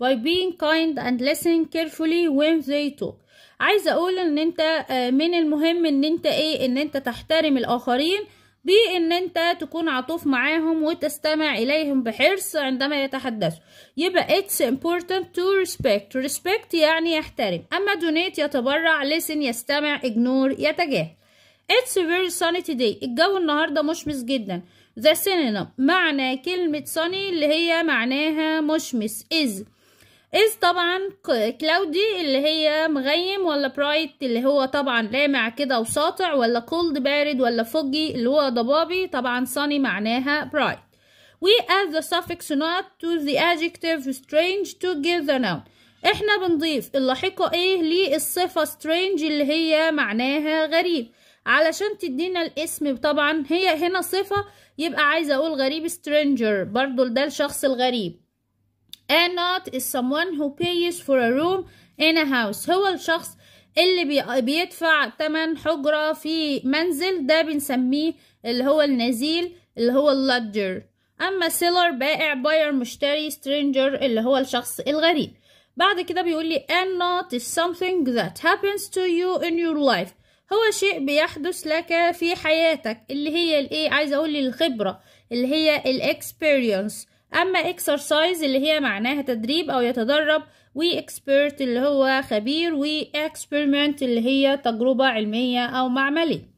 by being kind and listening carefully when they talk عايزه اقول ان انت آه، من المهم ان انت ايه ان انت تحترم الاخرين بان انت تكون عطوف معاهم وتستمع اليهم بحرص عندما يتحدثوا يبقى it's important to respect respect يعني يحترم اما donate يتبرع listen يستمع ignore يتجاهل it's a very sunny day الجو النهارده مشمس جدا the synonym معنى كلمه sunny اللي هي معناها مشمس is is طبعا كلاودي اللي هي مغيم ولا برايت اللي هو طبعا لامع كده وساطع ولا كولد بارد ولا فوجي اللي هو ضبابي طبعا sunny معناها برايت we add the suffix not to the adjective strange to give the noun احنا بنضيف اللاحقة ايه للصفة strange اللي هي معناها غريب علشان تدينا الاسم طبعا هي هنا صفة يبقى عايزة اقول غريب stranger برضو ده الشخص الغريب not is someone who pays for a room in a house هو الشخص اللي بيدفع تمن حجرة في منزل ده بنسميه اللي هو النزيل اللي هو اللادجر أما سيلر بائع باير مشتري stranger اللي هو الشخص الغريب بعد كده بيقول لي and not is something that happens to you in your life هو شيء بيحدث لك في حياتك اللي هي الايه عايزه اقول الخبره اللي هي الاكسبيرينس اما exercise اللي هي معناها تدريب او يتدرب و expert اللي هو خبير و experiment اللي هي تجربة علمية او معملية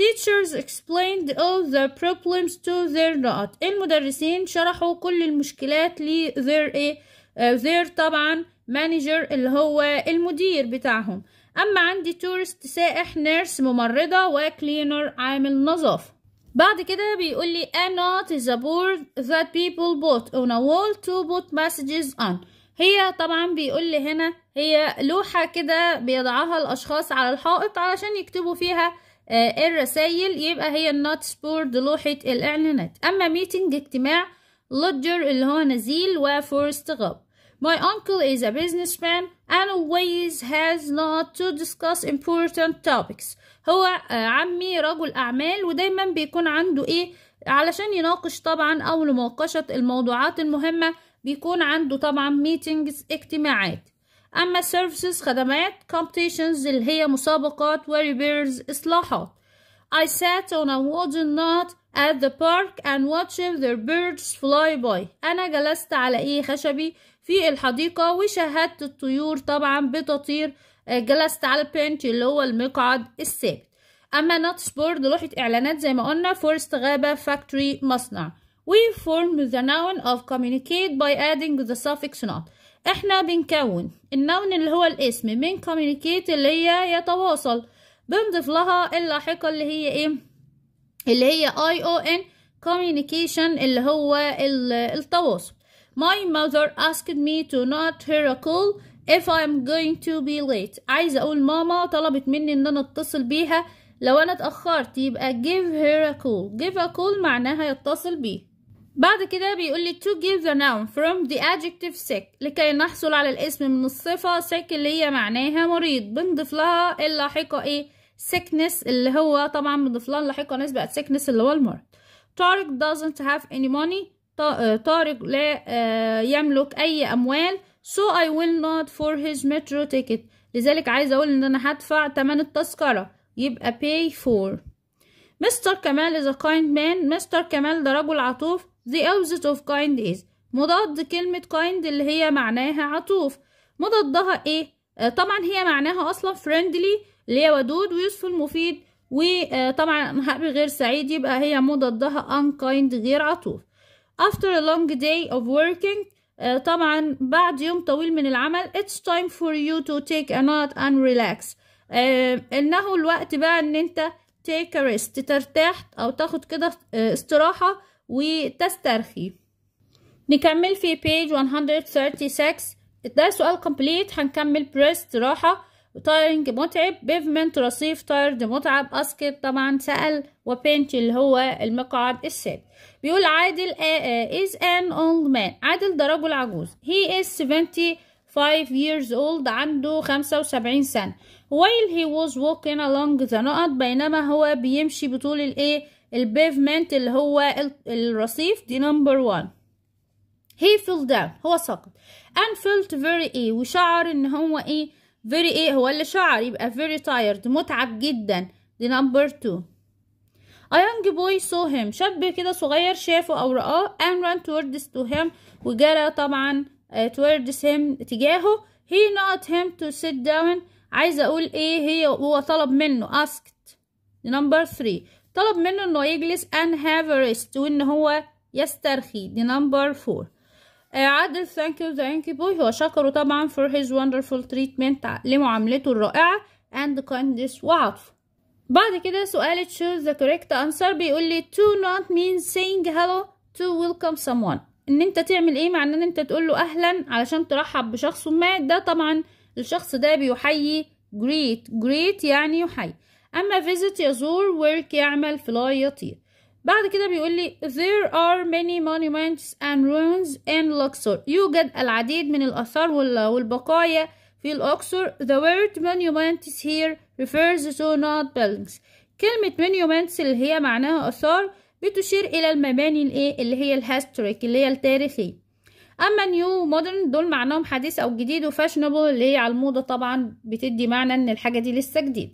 Teachers explained all the problems to their not. المدرسين شرحوا كل المشكلات ل their ايه uh, their طبعا manager اللي هو المدير بتاعهم. أما عندي tourist سائح nurse ممرضة و cleaner عامل نظافة. بعد كده بيقول لي and not is a board that people put on a wall to put messages on هي طبعا بيقول لي هنا هي لوحة كده بيضعها الأشخاص على الحائط علشان يكتبوا فيها آه الرسايل يبقى هي النوتس بورد لوحة الإعلانات أما ميتنج اجتماع لودجر اللي هو نزيل وفورست غاب My uncle is a businessman and always has not to discuss important topics هو آه، عمي رجل أعمال ودايما بيكون عنده إيه علشان يناقش طبعا أو لمناقشة الموضوعات المهمة بيكون عنده طبعا ميتينجز اجتماعات أما سيرفيسز خدمات كومبتيشنز اللي هي مسابقات وريبيرز إصلاحات I sat on a wooden knot at the park and watched the birds fly by أنا جلست على إيه خشبي في الحديقة وشاهدت الطيور طبعا بتطير جلست على البنت اللي هو المقعد الثابت اما نوتس بورد لوحة اعلانات زي ما قلنا فورست غابة فاكتوري مصنع we form the noun of communicate by adding the suffix not احنا بنكون النون اللي هو الاسم من communicate اللي هي يتواصل بنضيف لها اللاحقة اللي هي ايه اللي هي اي او ان communication اللي هو التواصل my mother asked me to not hear a call if I'm going to be late عايزة أقول ماما طلبت مني إن أنا أتصل بيها لو أنا اتأخرت يبقى give her a call give a call معناها يتصل بيه بعد كده بيقول لي to give the noun from the adjective sick لكي نحصل على الاسم من الصفة sick اللي هي معناها مريض بنضيف لها اللاحقة ايه sickness اللي هو طبعا بنضيف لها اللاحقة ناس بقت sickness اللي هو المرض طارق doesn't have any money طارق لا آه، يملك أي أموال So I will not for his metro ticket لذلك عايز أقول إن أنا هدفع تمن التذكرة يبقى pay for Mr. كمال is a kind man Mr. كمال ده رجل عطوف The opposite of kind is مضاد كلمة kind اللي هي معناها عطوف مضادها إيه؟ آه، طبعا هي معناها أصلا friendly اللي هي ودود ويوسفل مفيد وطبعا هقبل غير سعيد يبقى هي مضادها unkind غير عطوف after a long day of working آه، طبعا بعد يوم طويل من العمل it's time for you to take a nap and relax آه، انه الوقت بقى ان انت take a rest ترتاح او تاخد كده آه، استراحة وتسترخي نكمل في page 136 ده سؤال complete هنكمل بريست راحة tiring متعب pavement رصيف tired متعب اسكت طبعا سأل وبينت اللي هو المقعد الثابت بيقول عادل آه، آه، is an old man عادل ده رجل عجوز he is 75 years old عنده 75 سنة while he was walking along the نقط بينما هو بيمشي بطول الايه البيفمنت اللي هو الرصيف دي نمبر 1 he fell down هو سقط and felt very ill وشعر ان هو ايه very ill هو اللي شعر يبقى very tired متعب جدا دي نمبر 2 A young boy saw him شاب كده صغير شافه أو رآه and ran towards to him وجرى طبعا towards him تجاهه he not him to sit down عايزة أقول إيه هي هو طلب منه asked number three طلب منه إنه يجلس and have a rest وإن هو يسترخي the number four عادل thank you thank you boy هو شكره طبعا for his wonderful treatment لمعاملته الرائعة and kindness وعطفه بعد كده سؤال choose the correct answer بيقول لي to not mean saying hello to welcome someone ان انت تعمل ايه معناه ان انت تقول له اهلا علشان ترحب بشخص ما ده طبعا الشخص ده بيحيي greet greet يعني يحيي اما visit يزور work يعمل fly يطير بعد كده بيقول لي there are many monuments and ruins in Luxor يوجد العديد من الآثار والبقايا في الأقصر the word monuments here refers to not buildings كلمة monuments اللي هي معناها آثار بتشير إلى المباني الإيه اللي هي الهيستوريك اللي هي التاريخية أما نيو مودرن دول معناهم حديث أو جديد وفاشنبل اللي هي على الموضة طبعا بتدي معنى إن الحاجة دي لسه جديد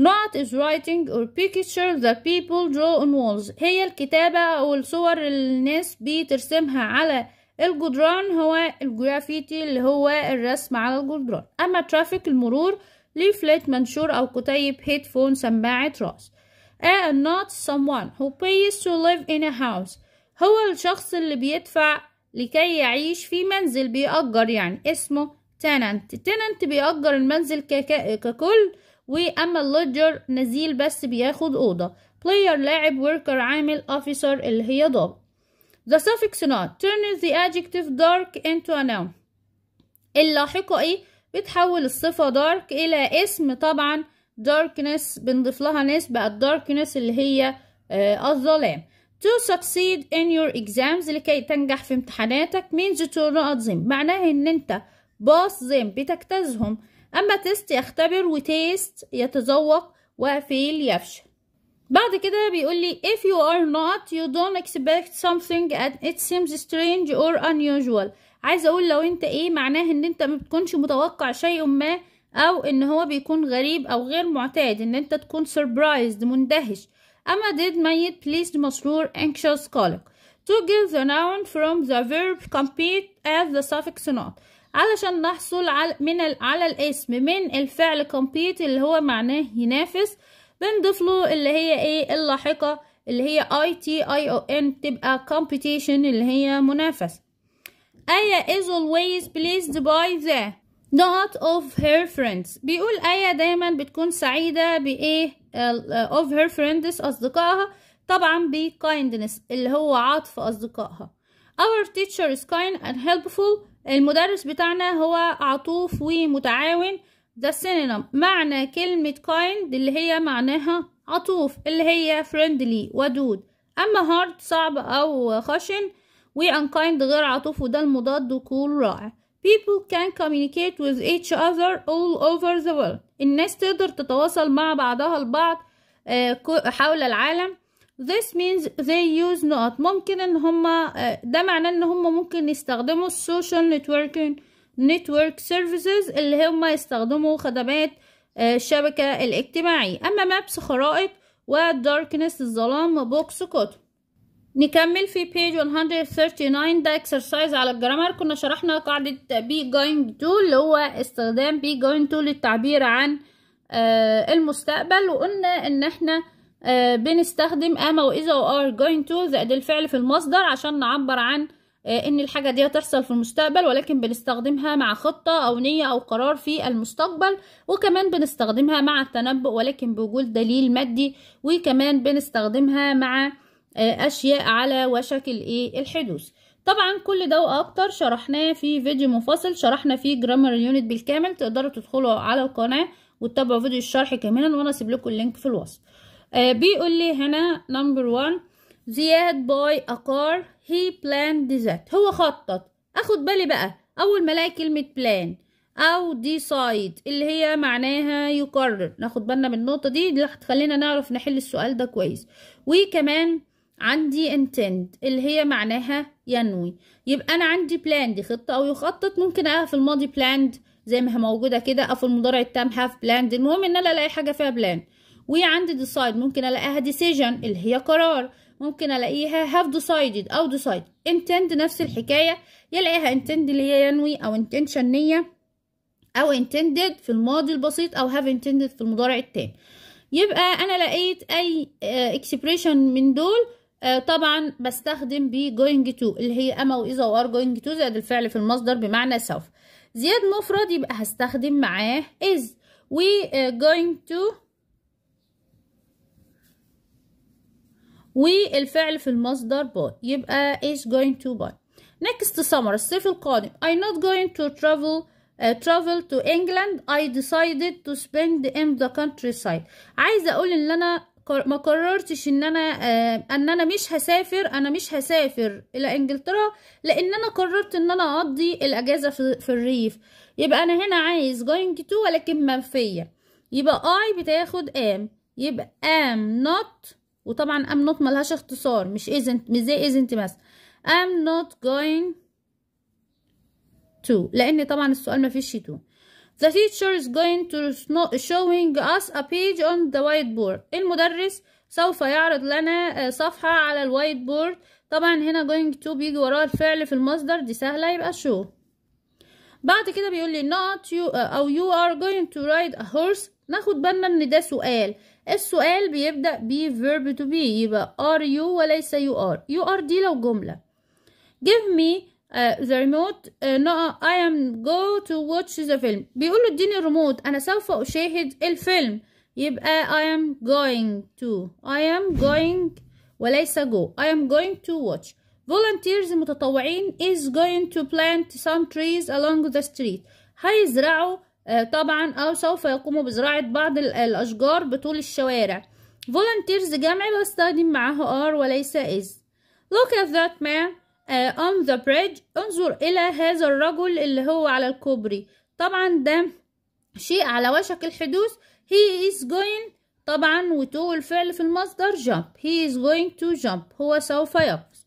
not is writing or picture that people draw on walls هي الكتابة أو الصور اللي الناس بترسمها على الجدران هو الجرافيتي اللي هو الرسم على الجدران أما traffic المرور leaflet منشور أو كتيب هيدفون سماعة رأس A not someone who pays to live in a house هو الشخص اللي بيدفع لكي يعيش في منزل بيأجر يعني اسمه tenant tenant بيأجر المنزل ككل وأما اللودجر نزيل بس بياخد أوضة player لاعب worker عامل officer اللي هي ضابط the suffix not turn the adjective dark into a noun اللاحقة إيه بتحول الصفة دارك إلى اسم طبعا darkness بنضيف لها نسبة الداركنس darkness اللي هي آه الظلام to succeed in your exams لكي تنجح في امتحاناتك means to not them معناه ان انت باص them بتجتازهم اما تيست يختبر وتيست يتذوق وفيل يفشل بعد كده بيقول لي if you are not you don't expect something and it seems strange or unusual عايز اقول لو انت ايه معناه ان انت ما بتكونش متوقع شيء ما او ان هو بيكون غريب او غير معتاد ان انت تكون سربرايزد مندهش اما ديد ميت بليز مسرور انكشوس قلق to give the noun from the verb compete as the suffix not علشان نحصل على من ال على الاسم من الفعل compete اللي هو معناه ينافس بنضيف له اللي هي ايه اللاحقة اللي هي اي تي اي او ان تبقى competition اللي هي منافسة آية is always pleased by the not of her friends بيقول آية دايما بتكون سعيدة بإيه آه، of her friends أصدقائها طبعا ب kindness اللي هو عاطف أصدقائها our teacher is kind and helpful المدرس بتاعنا هو عطوف ومتعاون ده synonym معنى كلمة kind اللي هي معناها عطوف اللي هي friendly ودود أما hard صعب أو خشن unkind غير عطوف وده المضاد وكول رائع people can communicate with each other all over the world الناس تقدر تتواصل مع بعضها البعض آه، حول العالم this means they use not ممكن ان هما آه، ده معناه ان هما ممكن يستخدموا social networking network services اللي هما يستخدموا خدمات آه، الشبكة الاجتماعية اما مابس خرائط و darkness الظلام بوكس كتب نكمل في page 139 ده exercise على الجرامر كنا شرحنا قاعدة بي جوينج to اللي هو استخدام بي جوينج to للتعبير عن آه، المستقبل وقلنا ان احنا آه، بنستخدم اما واذا و are going to زائد الفعل في المصدر عشان نعبر عن آه، ان الحاجة دي هتحصل في المستقبل ولكن بنستخدمها مع خطة او نية او قرار في المستقبل وكمان بنستخدمها مع التنبؤ ولكن بوجود دليل مادي وكمان بنستخدمها مع آه، أشياء على وشك الإيه الحدوث طبعا كل ده وأكتر شرحناه في فيديو منفصل شرحنا فيه جرامر يونت بالكامل تقدروا تدخلوا على القناة وتتابعوا فيديو الشرح كاملا وأنا أسيب لكم اللينك في الوصف آه بيقول لي هنا نمبر 1 زياد باي اكار هي بلان ذات هو خطط أخد بالي بقى أول ما ألاقي كلمة بلان أو ديسايد اللي هي معناها يقرر ناخد بالنا من النقطة دي اللي هتخلينا نعرف نحل السؤال ده كويس وكمان عندي intend اللي هي معناها ينوي يبقى أنا عندي دي خطة أو يخطط ممكن أقف في الماضي planned زي ما هي موجودة كده أقف في المضارع التام have planned المهم إن أنا ألاقي حاجة فيها plan وعندي decide ممكن ألاقيها decision اللي هي قرار ممكن ألاقيها have decided أو decide intend نفس الحكاية يلاقيها intend اللي هي ينوي أو intention نية أو intended في الماضي البسيط أو have intended في المضارع التام يبقى أنا لقيت أي اكسبريشن آه، من دول آه، طبعا بستخدم بي going to اللي هي أما وإذا وار going to زائد الفعل في المصدر بمعنى سوف زياد مفرد يبقى هستخدم معاه is و آه، going to والفعل في المصدر باي يبقى is going to باي next summer الصيف القادم اي not going to ترافل آه، uh, travel to England I decided to spend in the countryside عايزة أقول إن أنا ما قررتش ان انا آه، ان انا مش هسافر انا مش هسافر الى انجلترا لان انا قررت ان انا اقضي الاجازه في الريف يبقى انا هنا عايز going to ولكن منفيه يبقى I بتاخد ام يبقى am not وطبعا am not ملهاش اختصار مش isn't مش زي isn't مثلا am not going to لان طبعا السؤال مفيش to The teacher is going to showing us a page on the whiteboard. المدرس سوف يعرض لنا آه، صفحة على الوايت بورد طبعا هنا going to بيجي وراه الفعل في المصدر دي سهلة يبقى show بعد كده بيقول لي not you آه، أو you are going to ride a horse ناخد بالنا ان ده سؤال السؤال بيبدأ ب verb to be يبقى are you وليس you are you are دي لو جملة give me uh, the remote uh, no I am go to watch the film بيقول له اديني الريموت أنا سوف أشاهد الفيلم يبقى I am going to I am going وليس go I am going to watch volunteers المتطوعين, is going to plant some trees along the street هيزرعوا uh, طبعا أو سوف يقوموا بزراعه بعض الأشجار بطول الشوارع volunteers جمع بستخدم معاه are وليس is look at that man آه، on the bridge انظر إلى هذا الرجل اللي هو على الكوبري طبعا ده شيء على وشك الحدوث he is going طبعا وتو الفعل في المصدر jump he is going to jump هو سوف يقفز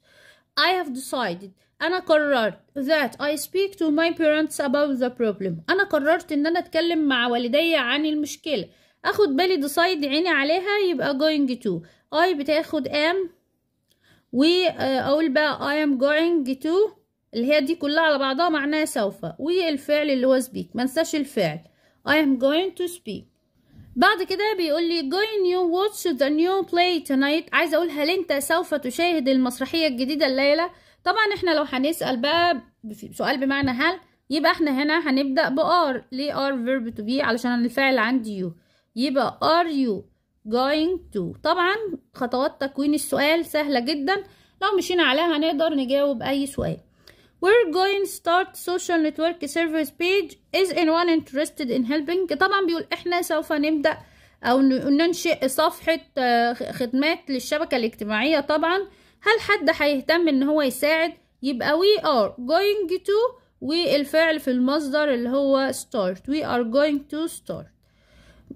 I have decided أنا قررت that I speak to my parents about the problem أنا قررت إن أنا أتكلم مع والدي عن المشكلة أخد بالي decide عيني عليها يبقى going to I بتاخد am واقول بقى I am going to اللي هي دي كلها على بعضها معناها سوف والفعل اللي هو speak ما انساش الفعل I am going to speak بعد كده بيقول لي going you watch the new play tonight عايزه اقول هل انت سوف تشاهد المسرحيه الجديده الليله طبعا احنا لو هنسال بقى سؤال بمعنى هل يبقى احنا هنا هنبدا بار ليه ار verb to be علشان الفعل عندي يو يبقى ار يو going to طبعا خطوات تكوين السؤال سهلة جدا لو مشينا عليها هنقدر نجاوب أي سؤال We're going to start social network service page is anyone interested in helping طبعا بيقول احنا سوف نبدأ او ننشئ صفحة آه، خدمات للشبكة الاجتماعية طبعا هل حد هيهتم ان هو يساعد يبقى we are going to والفعل في المصدر اللي هو start we are going to start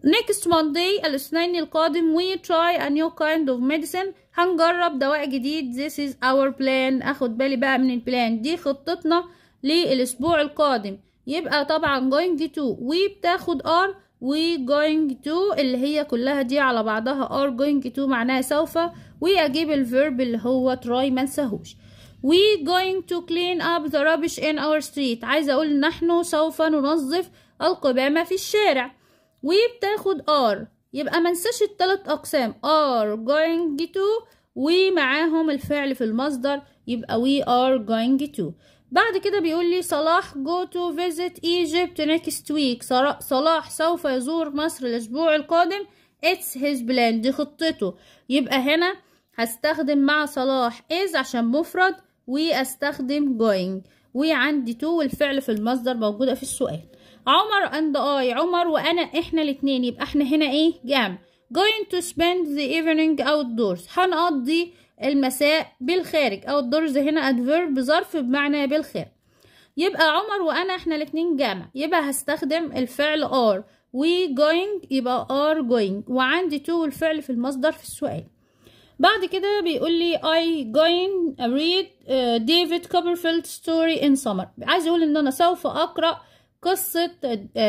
next Monday الاثنين القادم we try a new kind of medicine هنجرب دواء جديد this is our plan اخد بالي بقى من البلان دي خطتنا للاسبوع القادم يبقى طبعا going to we بتاخد are we going to اللي هي كلها دي على بعضها are going to معناها سوف واجيب الفيرب اللي هو try ما نساهوش we going to clean up the rubbish in our street عايزه اقول نحن سوف ننظف القمامه في الشارع وبتاخد ار يبقى ما التلات اقسام ار going to ومعاهم الفعل في المصدر يبقى we are going to بعد كده بيقول لي صلاح go to visit Egypt next week صلاح سوف يزور مصر الأسبوع القادم it's his plan دي خطته يبقى هنا هستخدم مع صلاح is عشان مفرد واستخدم going وعندي to والفعل في المصدر موجودة في السؤال عمر اند اي عمر وانا احنا الاتنين يبقى احنا هنا ايه جام going to spend the evening outdoors هنقضي المساء بالخارج outdoors هنا adverb ظرف بمعنى بالخارج يبقى عمر وانا احنا الاتنين جامع يبقى هستخدم الفعل are وي going يبقى are going وعندي to الفعل في المصدر في السؤال بعد كده بيقول لي I going read uh, David Copperfield story in summer عايز يقول ان انا سوف اقرأ قصة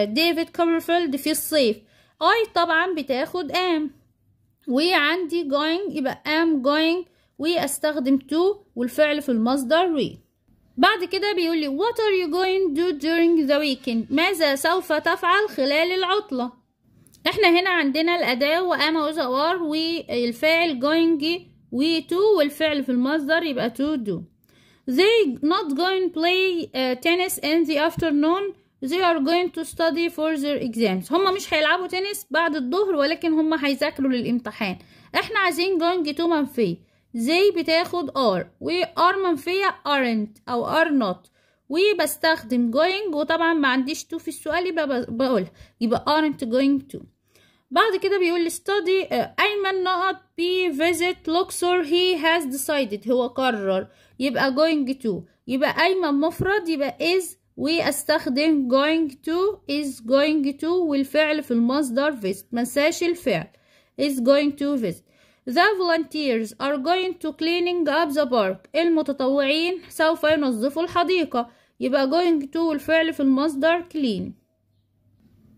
ديفيد آه، كومرفيلد في الصيف I طبعا بتاخد am وعندي going يبقى am going واستخدم to والفعل في المصدر we بعد كده بيقول لي what are you going to do during the weekend ماذا سوف تفعل خلال العطلة احنا هنا عندنا الأداة وذا وزوار والفاعل going و to والفعل في المصدر يبقى to do they not going play uh, tennis in the afternoon they are going to study for their exams هما مش هيلعبوا تنس بعد الظهر ولكن هما هيذاكروا للامتحان احنا عايزين going to منفي they بتاخد are و are منفية aren't او are not وبستخدم going وطبعا ما عنديش to في السؤال يبقى بقولها يبقى aren't going to بعد كده بيقول لي study آه، أيمن نقط بي visit Luxor he has decided هو قرر يبقى going to يبقى أيمن مفرد يبقى is واستخدم going to is going to والفعل في المصدر visit منساش الفعل is going to visit The volunteers are going to cleaning up the park المتطوعين سوف ينظفوا الحديقة يبقى going to والفعل في المصدر clean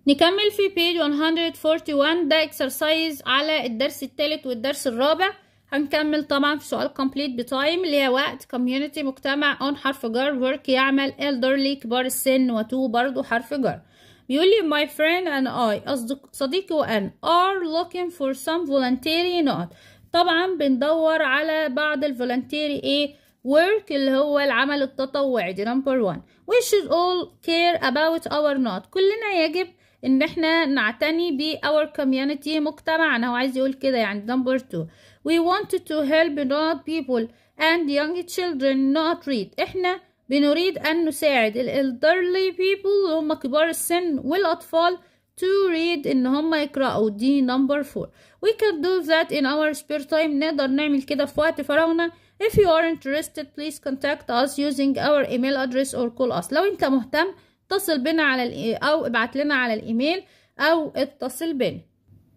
نكمل في page 141 ده exercise على الدرس الثالث والدرس الرابع هنكمل طبعا في سؤال complete بتايم اللي هي وقت community مجتمع on حرف جر work يعمل elderly كبار السن و تو برضو حرف جر بيقول لي my friend and I أصدق صديقي وأنا are looking for some voluntary not طبعا بندور على بعض الفولنتيري ايه work اللي هو العمل التطوعي دي نمبر 1 we should all care about our not كلنا يجب ان احنا نعتني ب our community مجتمعنا هو عايز يقول كده يعني نمبر 2 We wanted to help not people and young children not read احنا بنريد أن نساعد ال elderly people هم كبار السن والأطفال to read إن هم يقرأوا دي number four we can do that in our spare time نقدر نعمل كده في وقت فراغنا if you are interested please contact us using our email address or call us لو أنت مهتم اتصل بنا على أو ابعت لنا على الإيميل أو اتصل بنا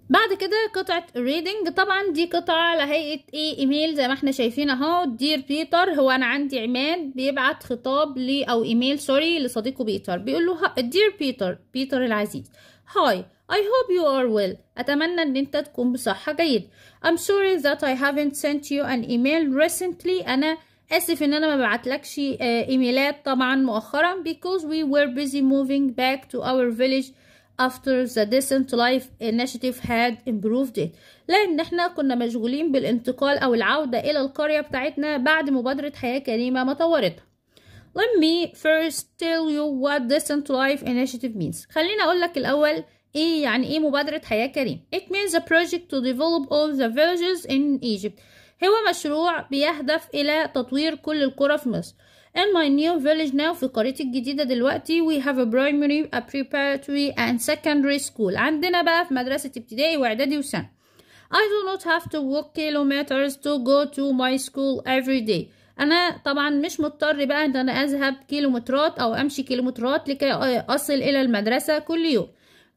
بعد كده قطعة reading طبعا دي قطعة على هيئة ايه ايميل زي ما احنا شايفين اهو دير بيتر هو انا عندي عماد بيبعت خطاب لي او ايميل سوري لصديقه بيتر بيقول له دير بيتر بيتر العزيز هاي I hope you are well أتمنى أن أنت تكون بصحة جيد I'm sorry that I haven't sent you an email recently أنا آسف إن أنا ما بعتلكش آه، إيميلات طبعا مؤخرا because we were busy moving back to our village after the decent life initiative had improved it لان احنا كنا مشغولين بالانتقال او العودة الى القرية بتاعتنا بعد مبادرة حياة كريمة ما طورتها let me first tell you what decent life initiative means خليني اقول لك الاول ايه يعني ايه مبادرة حياة كريم it means a project to develop all the villages in Egypt هو مشروع بيهدف الى تطوير كل القرى في مصر In my new village now في قريتي الجديدة دلوقتي we have a primary, a preparatory and secondary school عندنا بقى في مدرسة ابتدائي واعدادي وسنة I do not have to walk kilometers to go to my school every day أنا طبعا مش مضطر بقى إن أنا أذهب كيلومترات أو أمشي كيلومترات لكي أصل إلى المدرسة كل يوم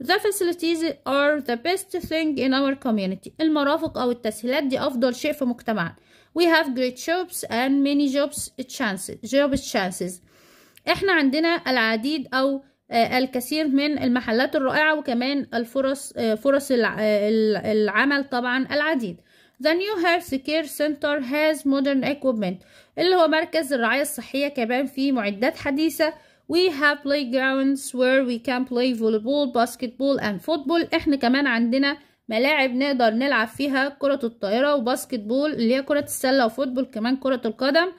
The facilities are the best thing in our community المرافق أو التسهيلات دي أفضل شيء في مجتمعنا we have great jobs and many jobs chances job chances احنا عندنا العديد او الكثير من المحلات الرائعة وكمان الفرص فرص العمل طبعا العديد The new health care center has modern equipment اللي هو مركز الرعاية الصحية كمان فيه معدات حديثة We have playgrounds where we can play volleyball, basketball and football احنا كمان عندنا ملاعب نقدر نلعب فيها كرة الطائرة وباسكت بول اللي هي كرة السلة وفوتبول كمان كرة القدم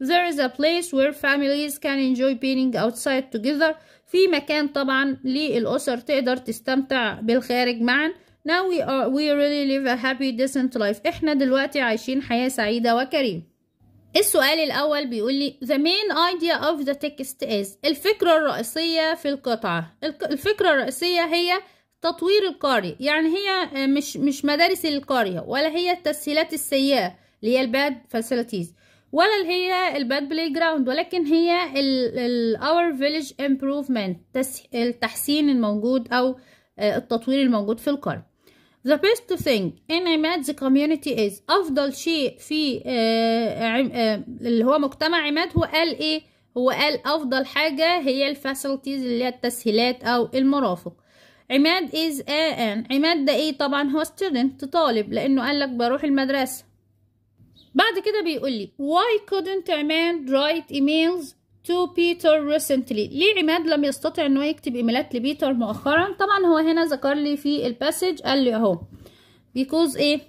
There is a place where families can enjoy being outside together في مكان طبعا للأسر تقدر تستمتع بالخارج معا Now we, are, we really live a happy decent life احنا دلوقتي عايشين حياة سعيدة وكريمة السؤال الأول بيقول لي The main idea of the text is الفكرة الرئيسية في القطعة الفكرة الرئيسية هي تطوير القارئ يعني هي آه، مش مش مدارس القارئة ولا هي التسهيلات السيئة اللي هي الباد فاسيلتيز ولا اللي هي الباد بلاي جراوند ولكن هي الاور فيليج امبروفمنت التحسين الموجود او آه، التطوير الموجود في القارئ The best thing in IMAD the community is أفضل شيء في آه، اللي هو مجتمع عماد هو قال إيه؟ هو قال أفضل حاجة هي الفاسيلتيز اللي هي التسهيلات أو المرافق عماد is a an عماد ده ايه طبعا هو student طالب لانه قال لك بروح المدرسة بعد كده بيقول لي why couldn't عماد write emails to Peter recently ليه عماد لم يستطع انه يكتب ايميلات لبيتر مؤخرا طبعا هو هنا ذكر لي في الباسج قال لي اهو because ايه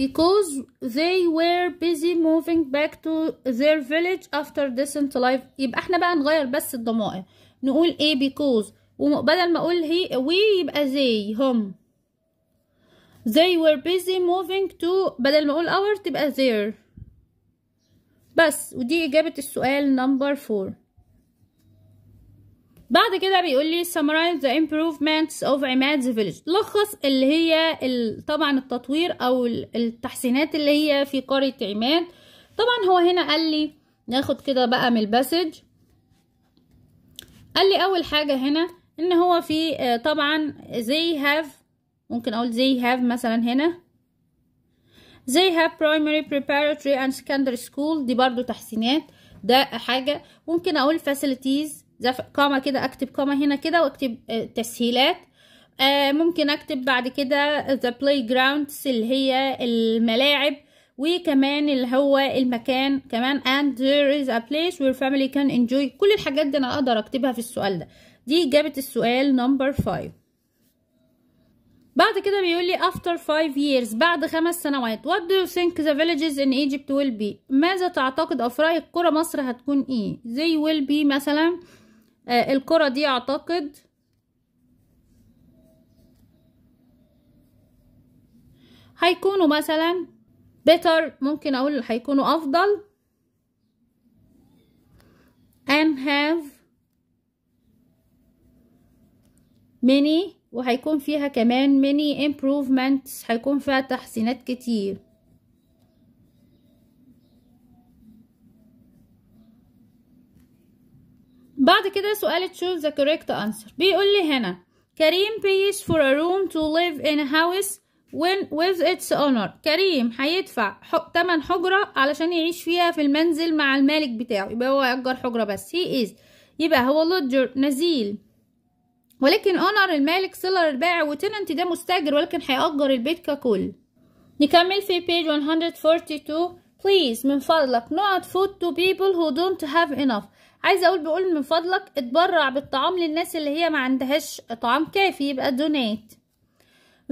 because they were busy moving back to their village after decent life يبقى احنا بقى نغير بس الضمائر نقول ايه because وبدل ما اقول هي وي يبقى زي هم they were busy moving to بدل ما اقول our تبقى their بس ودي اجابه السؤال نمبر 4 بعد كده بيقول لي summarize the improvements of عماد village لخص اللي هي طبعا التطوير او التحسينات اللي هي في قرية عماد طبعا هو هنا قال لي ناخد كده بقى من الباسج قال لي اول حاجة هنا ان هو في آه، طبعا they have ممكن اقول they have مثلا هنا they have primary preparatory and secondary school دي برضو تحسينات ده حاجة ممكن اقول facilities ده قامة كده اكتب قامة هنا كده واكتب آه، تسهيلات آه، ممكن اكتب بعد كده the playgrounds اللي هي الملاعب وكمان اللي هو المكان كمان and there is a place where family can enjoy كل الحاجات دي انا اقدر اكتبها في السؤال ده دي إجابة السؤال نمبر 5 بعد كده بيقول لي after 5 years بعد خمس سنوات what do you think the villages in Egypt will be ماذا تعتقد رأيك القرى مصر هتكون إيه they will be مثلا آه القرى دي أعتقد هيكونوا مثلا better ممكن أقول هيكونوا أفضل and have ميني وهيكون فيها كمان ميني improvements هيكون فيها تحسينات كتير بعد كده سؤال choose the correct answer بيقول لي هنا كريم pays for a room to live in a house when with its owner كريم هيدفع تمن حجرة علشان يعيش فيها في المنزل مع المالك بتاعه يبقى هو يأجر حجرة بس he is يبقى هو لودجر نزيل ولكن اونر المالك سيلر البائع وتننت ده مستاجر ولكن هيأجر البيت ككل نكمل في بيج 142 please من فضلك not food to people who don't have enough عايزه اقول بقول من فضلك اتبرع بالطعام للناس اللي هي ما عندهاش طعام كافي يبقى دونات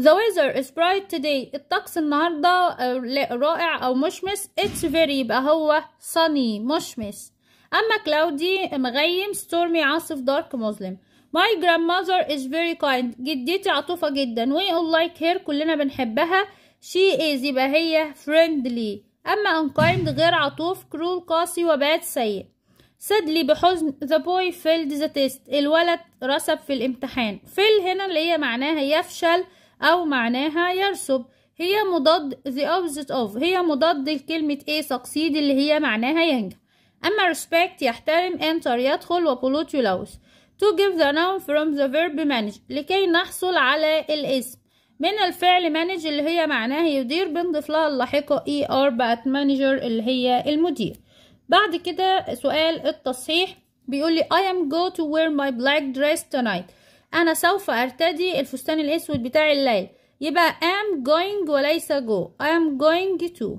The weather is bright today الطقس النهاردة آه، رائع أو مشمس It's very يبقى هو sunny مشمس أما cloudy مغيم stormy عاصف dark مظلم My grandmother is very kind جدتي عطوفة جدا We all like her كلنا بنحبها She is يبقى هي friendly أما unkind غير عطوف cruel قاسي وبعد سيء sadly بحزن the boy failed the test الولد رسب في الامتحان fail هنا اللي هي معناها يفشل أو معناها يرسب هي مضاد the opposite of هي مضاد لكلمة ايه succeed اللي هي معناها ينجح أما respect يحترم enter يدخل وبولوت يلوث to give the noun from the verb manage لكي نحصل على الاسم من الفعل manage اللي هي معناه يدير بنضيف لها اللاحقة er بقت manager اللي هي المدير بعد كده سؤال التصحيح بيقول لي I am go to wear my black dress tonight أنا سوف أرتدي الفستان الأسود بتاع الليل يبقى am going وليس go I am going to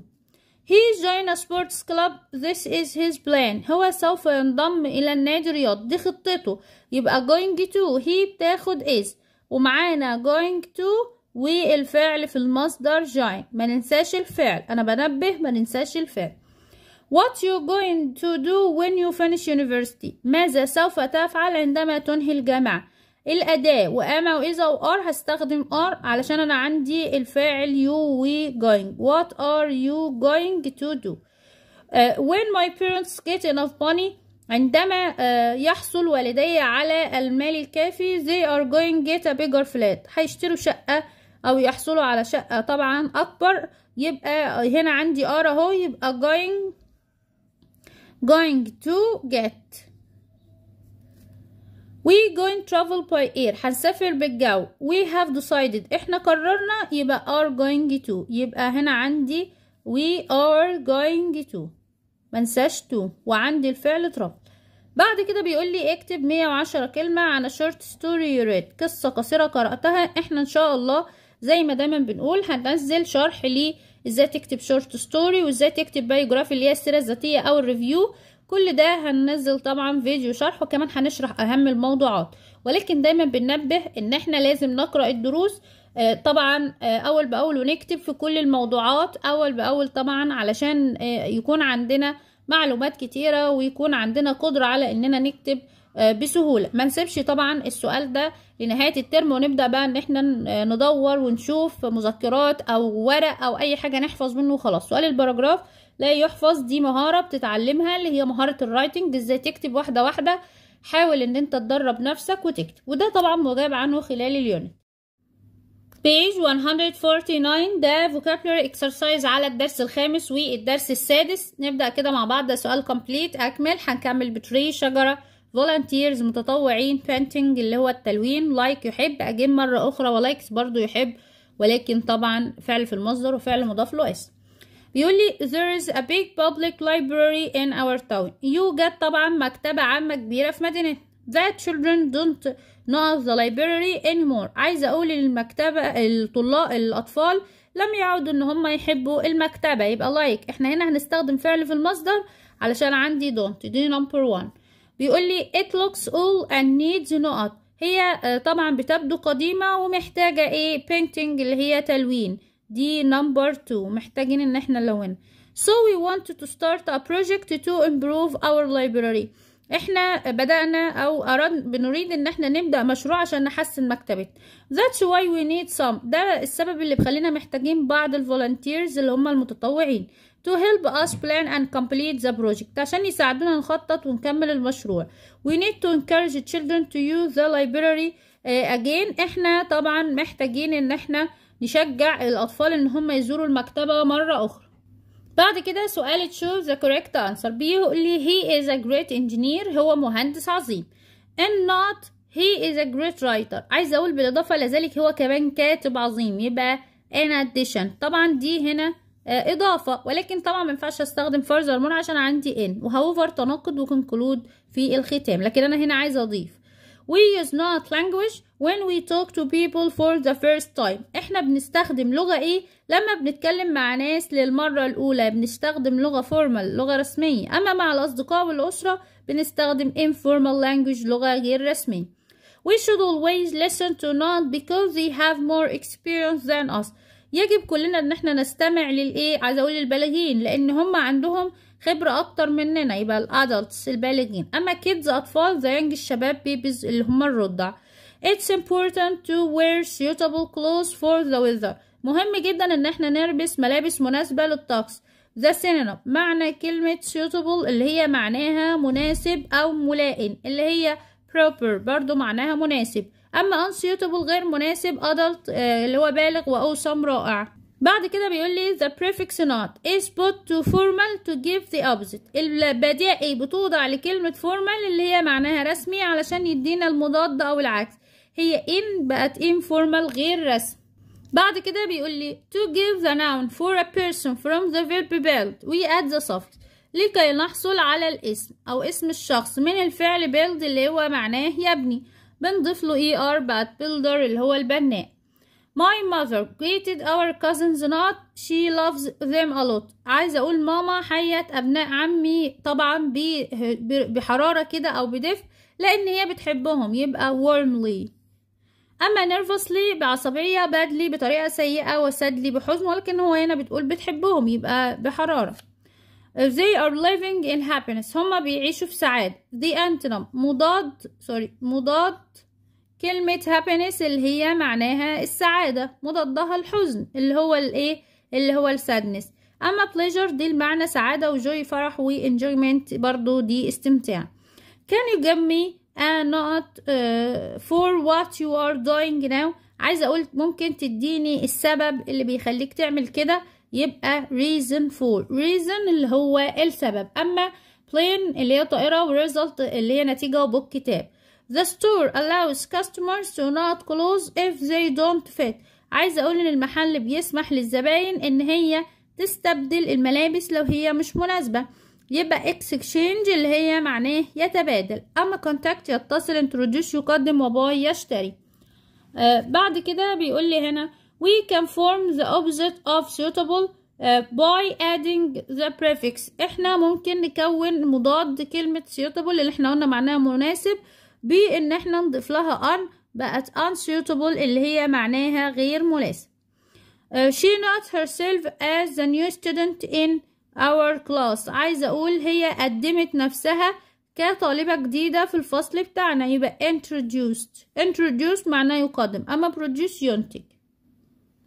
He joined a sports club. This is his plan. هو سوف ينضم إلى النادي الرياضي. دي خطته. يبقى going to. He بتاخد is. ومعانا going to والفعل في المصدر join. ما ننساش الفعل. أنا بنبه ما ننساش الفعل. What you going to do when you finish university؟ ماذا سوف تفعل عندما تنهي الجامعة؟ الأداة وأما وإذا وآر هستخدم آر علشان أنا عندي الفاعل يو وي جوينج وات آر يو جوينج تو دو وين when my parents get enough money عندما uh, يحصل والدي على المال الكافي they are going get a bigger flat هيشتروا شقة أو يحصلوا على شقة طبعا أكبر يبقى هنا عندي آر أهو يبقى going going to get we going travel by air هنسافر بالجو we have decided احنا قررنا يبقى are going to يبقى هنا عندي we are going to منساش to وعندي الفعل travel بعد كده بيقول لي اكتب 110 كلمة على شورت ستوري يو read قصة قصيرة قرأتها احنا ان شاء الله زي ما دايما بنقول هننزل شرح لي ازاي تكتب شورت ستوري وازاي تكتب بايوجرافي اللي هي السيرة الذاتية او الريفيو كل ده هننزل طبعا فيديو شرح وكمان هنشرح اهم الموضوعات ولكن دايما بننبه ان احنا لازم نقرا الدروس آه، طبعا آه، اول باول ونكتب في كل الموضوعات اول باول طبعا علشان آه، يكون عندنا معلومات كتيرة ويكون عندنا قدرة على اننا نكتب بسهولة ما نسيبش طبعا السؤال ده لنهاية الترم ونبدأ بقى ان احنا ندور ونشوف مذكرات او ورق او اي حاجة نحفظ منه وخلاص سؤال البراجراف لا يحفظ دي مهارة بتتعلمها اللي هي مهارة الرايتنج ازاي تكتب واحدة واحدة حاول ان انت تدرب نفسك وتكتب وده طبعا مجاب عنه خلال اليونت page 149 ده vocabulary exercise على الدرس الخامس والدرس السادس نبدأ كده مع بعض ده سؤال complete أكمل هنكمل بتري شجرة volunteers متطوعين painting اللي هو التلوين لايك like يحب أجيب مرة أخرى ولايكس برضو يحب ولكن طبعا فعل في المصدر وفعل مضاف له اسم بيقول لي there is a big public library in our town يوجد طبعا مكتبة عامة كبيرة في مدينتنا that children don't know the library anymore عايزة أقول للمكتبة الطلاب الأطفال لم يعودوا إن هم يحبوا المكتبة يبقى like إحنا هنا هنستخدم فعل في المصدر علشان عندي don't دي number one بيقول لي it looks old and needs not هي طبعا بتبدو قديمة ومحتاجة إيه painting اللي هي تلوين دي نمبر 2 محتاجين ان احنا نلونها so we want to start a project to improve our library احنا بدأنا او أرد بنريد ان احنا نبدأ مشروع عشان نحسن مكتبة that's why we need some ده السبب اللي بخلينا محتاجين بعض الفولنتيرز اللي هم المتطوعين to help us plan and complete the project عشان يساعدونا نخطط ونكمل المشروع we need to encourage children to use the library uh, again احنا طبعا محتاجين ان احنا نشجع الأطفال إن هم يزوروا المكتبة مرة أخرى بعد كده سؤال تشوف the correct answer بيقول لي he is a great engineer هو مهندس عظيم and not he is a great writer عايز أقول بالإضافة لذلك هو كمان كاتب عظيم يبقى in addition طبعا دي هنا آه، إضافة ولكن طبعا ما ينفعش أستخدم further more عشان عندي in وهوفر تناقض وكنكلود في الختام لكن أنا هنا عايزة أضيف We use not language when we talk to people for the first time احنا بنستخدم لغة ايه لما بنتكلم مع ناس للمرة الاولى بنستخدم لغة formal لغة رسمية اما مع الاصدقاء والاسرة بنستخدم informal language لغة غير رسمية We should always listen to not because they have more experience than us يجب كلنا ان احنا نستمع للايه عايز اقول للبالغين لان هم عندهم خبرة أكتر مننا يبقى الأدلتس البالغين أما كيدز أطفال ذا ينج الشباب بيبيز اللي هما الرضع It's important to wear suitable clothes for the weather مهم جدا إن احنا نلبس ملابس مناسبة للطقس ذا سينما معنى كلمة suitable اللي هي معناها مناسب أو ملائم اللي هي proper برضو معناها مناسب أما unsuitable غير مناسب adult آه، اللي هو بالغ وأوسم رائع بعد كده بيقول لي the prefix not is put to formal to give the opposite ايه بتوضع لكلمة formal اللي هي معناها رسمي علشان يدينا المضاد أو العكس هي in بقت informal غير رسم بعد كده بيقول لي to give the noun for a person from the verb build we add the suffix لكي نحصل على الاسم أو اسم الشخص من الفعل build اللي هو معناه يبني بنضيف له er بقت builder اللي هو البناء My mother greeted our cousins not. She loves them a lot. عايزة أقول ماما حيت أبناء عمي طبعا بحرارة كده أو بدفء لأن هي بتحبهم يبقى warmly. أما nervously بعصبية badly بطريقة سيئة وسادلي بحزن ولكن هو هنا بتقول بتحبهم يبقى بحرارة. They are living in happiness هما بيعيشوا في سعادة. The antonym مضاد sorry مضاد كلمة happiness اللي هي معناها السعادة مضادها الحزن اللي هو الايه اللي هو السادنس اما pleasure دي المعنى سعادة وجوي فرح وانجويمنت برضو دي استمتاع can you give me a not uh, for what you are doing now عايزة اقول ممكن تديني السبب اللي بيخليك تعمل كده يبقى reason for reason اللي هو السبب اما plane اللي هي طائرة و result اللي هي نتيجة وبوك كتاب The store allows customers to not close if they don't fit عايزة أقول إن المحل بيسمح للزباين إن هي تستبدل الملابس لو هي مش مناسبة يبقى exchange اللي هي معناه يتبادل أما contact يتصل introduce يقدم وباي يشتري آه بعد كده بيقول لي هنا we can form the opposite of suitable uh, by adding the prefix احنا ممكن نكون مضاد كلمة suitable اللي احنا قلنا معناها مناسب بإن احنا نضيف لها أن بقت unsuitable اللي هي معناها غير مناسب. Uh, she not herself as a new student in our class عايزة أقول هي قدمت نفسها كطالبة جديدة في الفصل بتاعنا يبقى introduced introduced معناه يقدم أما produce ينتج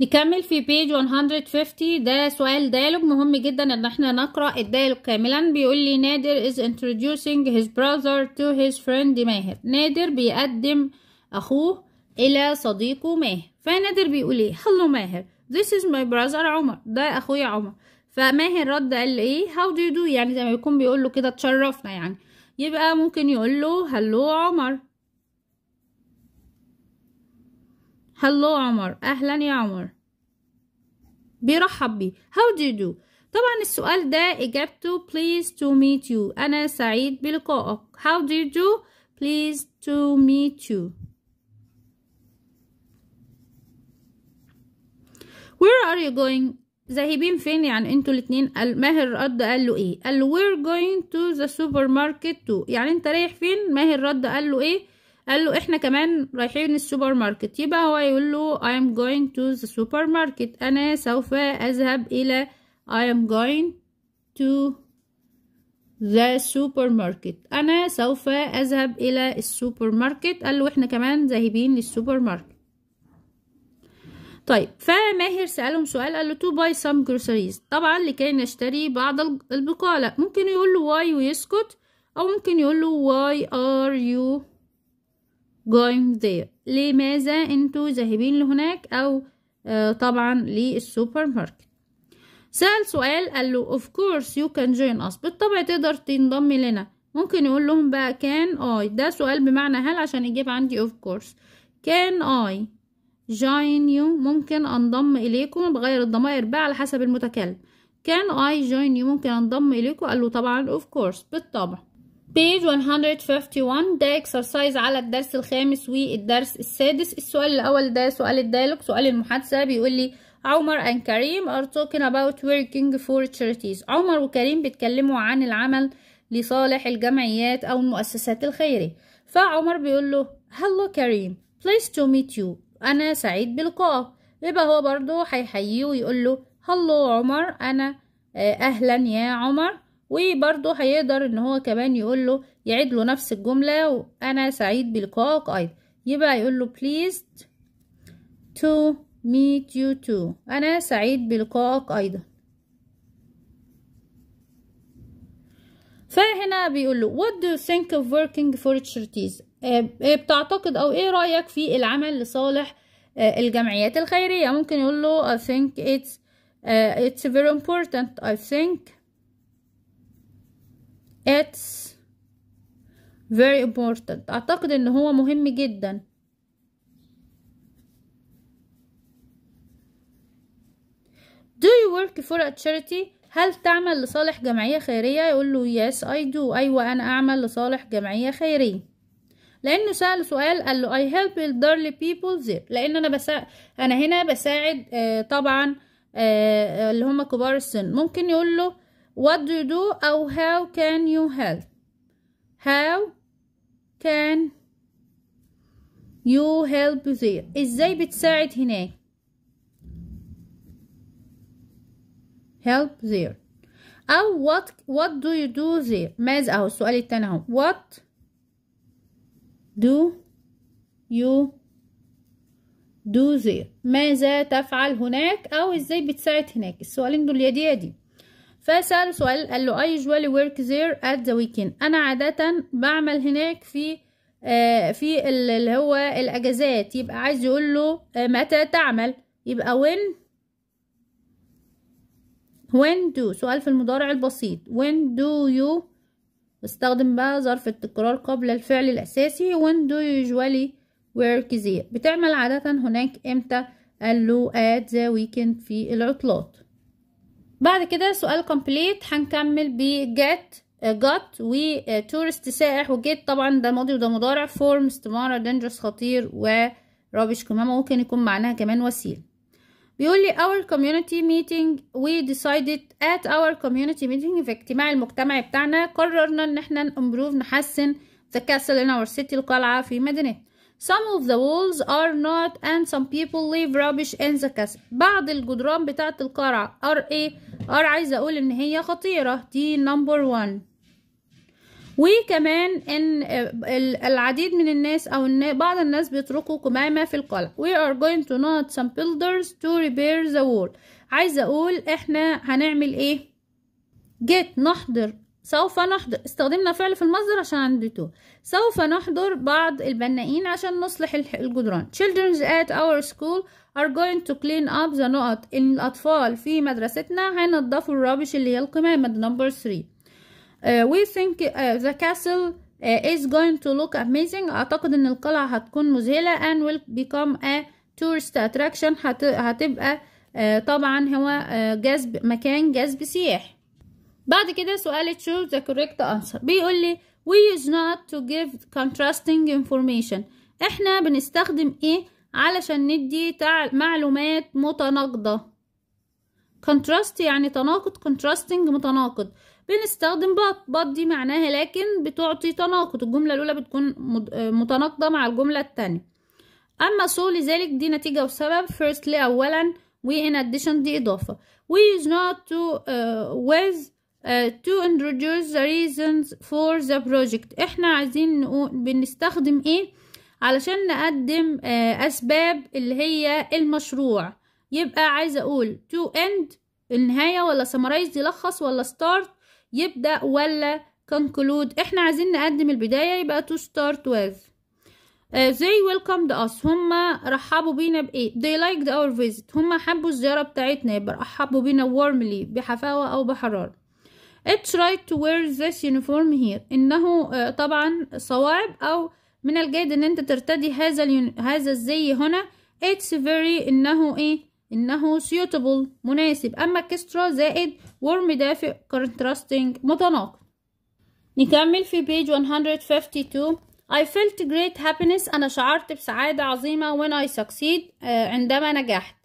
نكمل في بيج 150 ده سؤال دايلوج مهم جدا ان احنا نقرا الدايلوج كاملا بيقول لي نادر is introducing his brother to his friend ماهر نادر بيقدم اخوه الى صديقه ماهر فنادر بيقول ايه هالو ماهر this is my brother عمر ده اخويا عمر فماهر رد قال ايه هاو دو يو دو يعني زي ما بيكون بيقول له كده اتشرفنا يعني يبقى ممكن يقول له هالو عمر هلو عمر أهلا يا عمر بيرحب بيه هاو دو دو طبعا السؤال ده إجابته بليز تو ميت يو أنا سعيد بلقائك هاو دو دو بليز تو ميت يو وير ار يو جوينج ذاهبين فين يعني انتوا الاتنين ماهر رد قال له ايه قال له جوينج تو ذا سوبر ماركت تو يعني انت رايح فين ماهر رد قال له ايه قال له احنا كمان رايحين السوبر ماركت يبقى هو يقول له I am going to the supermarket انا سوف اذهب الى I am going to the supermarket انا سوف اذهب الى السوبر ماركت قال له احنا كمان ذاهبين للسوبر ماركت طيب فماهر سألهم سؤال قال له to buy some groceries طبعا لكي نشتري بعض البقالة ممكن يقول له why ويسكت أو ممكن يقول له why are you going there لماذا انتوا ذاهبين لهناك او آه طبعا للسوبر ماركت سأل سؤال قال له of course you can join us بالطبع تقدر تنضم لنا ممكن يقول لهم بقى can I ده سؤال بمعنى هل عشان يجيب عندي of course can I join you ممكن انضم اليكم بغير الضمائر بقى على حسب المتكلم can I join you ممكن انضم اليكم قال له طبعا of course بالطبع page 151 ده اكسرسايز على الدرس الخامس والدرس السادس السؤال الاول ده سؤال الديالوج سؤال المحادثه بيقول لي عمر and كريم are talking about working for charities عمر وكريم بيتكلموا عن العمل لصالح الجمعيات او المؤسسات الخيريه فعمر بيقول له hello كريم pleased to meet you انا سعيد بلقائك يبقى هو برضه هيحييه ويقول له hello عمر انا آه، اهلا يا عمر وبرضو هيقدر ان هو كمان يقول له يعيد له نفس الجملة وانا سعيد بلقائك ايضا طيب، يبقى يقول له pleased to meet you too انا سعيد بلقائك ايضا فهنا بيقول له what do you think of working for charities آه، آه، بتعتقد او ايه رأيك في العمل لصالح آه، الجمعيات الخيرية ممكن يقول له I think it's uh, it's very important I think It's very important أعتقد إن هو مهم جدا Do you work for a charity؟ هل تعمل لصالح جمعية خيرية؟ يقول له yes I do أيوة أنا أعمل لصالح جمعية خيرية لأنه سأل سؤال قال له I help elderly people there لأن أنا بسا... أنا هنا بساعد آه طبعا آه, آه، اللي هم كبار السن ممكن يقول له what do you do or oh, how can you help how can you help there ازاي بتساعد هناك help there أو oh, what what do you do there ماذا أهو السؤال التاني أهو what do you do there ماذا تفعل هناك أو إزاي بتساعد هناك السؤالين دول يا دي يا دي فسأل سؤال قال له I usually work there at the weekend أنا عادة بعمل هناك في آه في اللي هو الأجازات يبقى عايز يقول له آه متى تعمل يبقى when when do سؤال في المضارع البسيط when do you بستخدم بقى ظرف التكرار قبل الفعل الأساسي when do you usually work there بتعمل عادة هناك امتى قال له at the weekend في العطلات بعد كده سؤال كومبليت هنكمل ب آه، got جت آه، tourist سائح و get طبعا ده ماضي وده مضارع فورم استمارة دنجرس خطير و rubbish كمان ممكن يكون معناها كمان وسيل بيقول لي our community meeting we decided at our community meeting في اجتماع المجتمع بتاعنا قررنا ان احنا improve نحسن the castle in our city القلعة في مدينتنا Some of the walls are not and some people leave rubbish in the castle. بعض الجدران بتاعة القرعة are ايه؟ are عايزة اقول ان هي خطيرة دي number one. وكمان ان العديد من الناس او إن بعض الناس بيتركوا كمامة في القلعة. We are going to not some builders to repair the wall. عايزة اقول احنا هنعمل ايه؟ get نحضر سوف نحضر استخدمنا فعل في المصدر عشان عندي تو سوف نحضر بعض البنائين عشان نصلح الجدران children at our school are going to clean up the نقط الأطفال في مدرستنا هينضفوا الرابش اللي هي القمامة number 3 uh, we think uh, the castle uh, is going to look amazing أعتقد إن القلعة هتكون مذهلة and will become a tourist attraction هت... هتبقى uh, طبعا هو uh, جذب مكان جذب سياحي بعد كده سؤال choose the correct answer بيقول لي we use not to give contrasting information احنا بنستخدم ايه علشان ندي معلومات متناقضة contrast يعني تناقض contrasting متناقض بنستخدم but but دي معناها لكن بتعطي تناقض الجملة الأولى بتكون متناقضة مع الجملة التانية أما so لذلك دي نتيجة وسبب firstly أولا و in addition دي إضافة we use not to uh, with Uh, to introduce the reasons for the project احنا عايزين نقول بنستخدم ايه علشان نقدم uh, اسباب اللي هي المشروع يبقى عايزه اقول to end النهايه ولا summarize يلخص ولا start يبدا ولا conclude احنا عايزين نقدم البدايه يبقى to start with uh, they welcomed us هما رحبوا بينا بايه they liked our visit هما حبوا الزياره بتاعتنا يبقى رحبوا بينا warmly بحفاوه او بحراره it tried to wear this uniform here انه آه، طبعا صواعب او من الجيد ان انت ترتدي هذا اليون... هذا الزي هنا it's very انه ايه انه suitable مناسب اما اكسترا زائد warm دافئ contrasting متناقض نكمل في page 152 I felt great happiness أنا شعرت بسعادة عظيمة when I succeed آه، عندما نجحت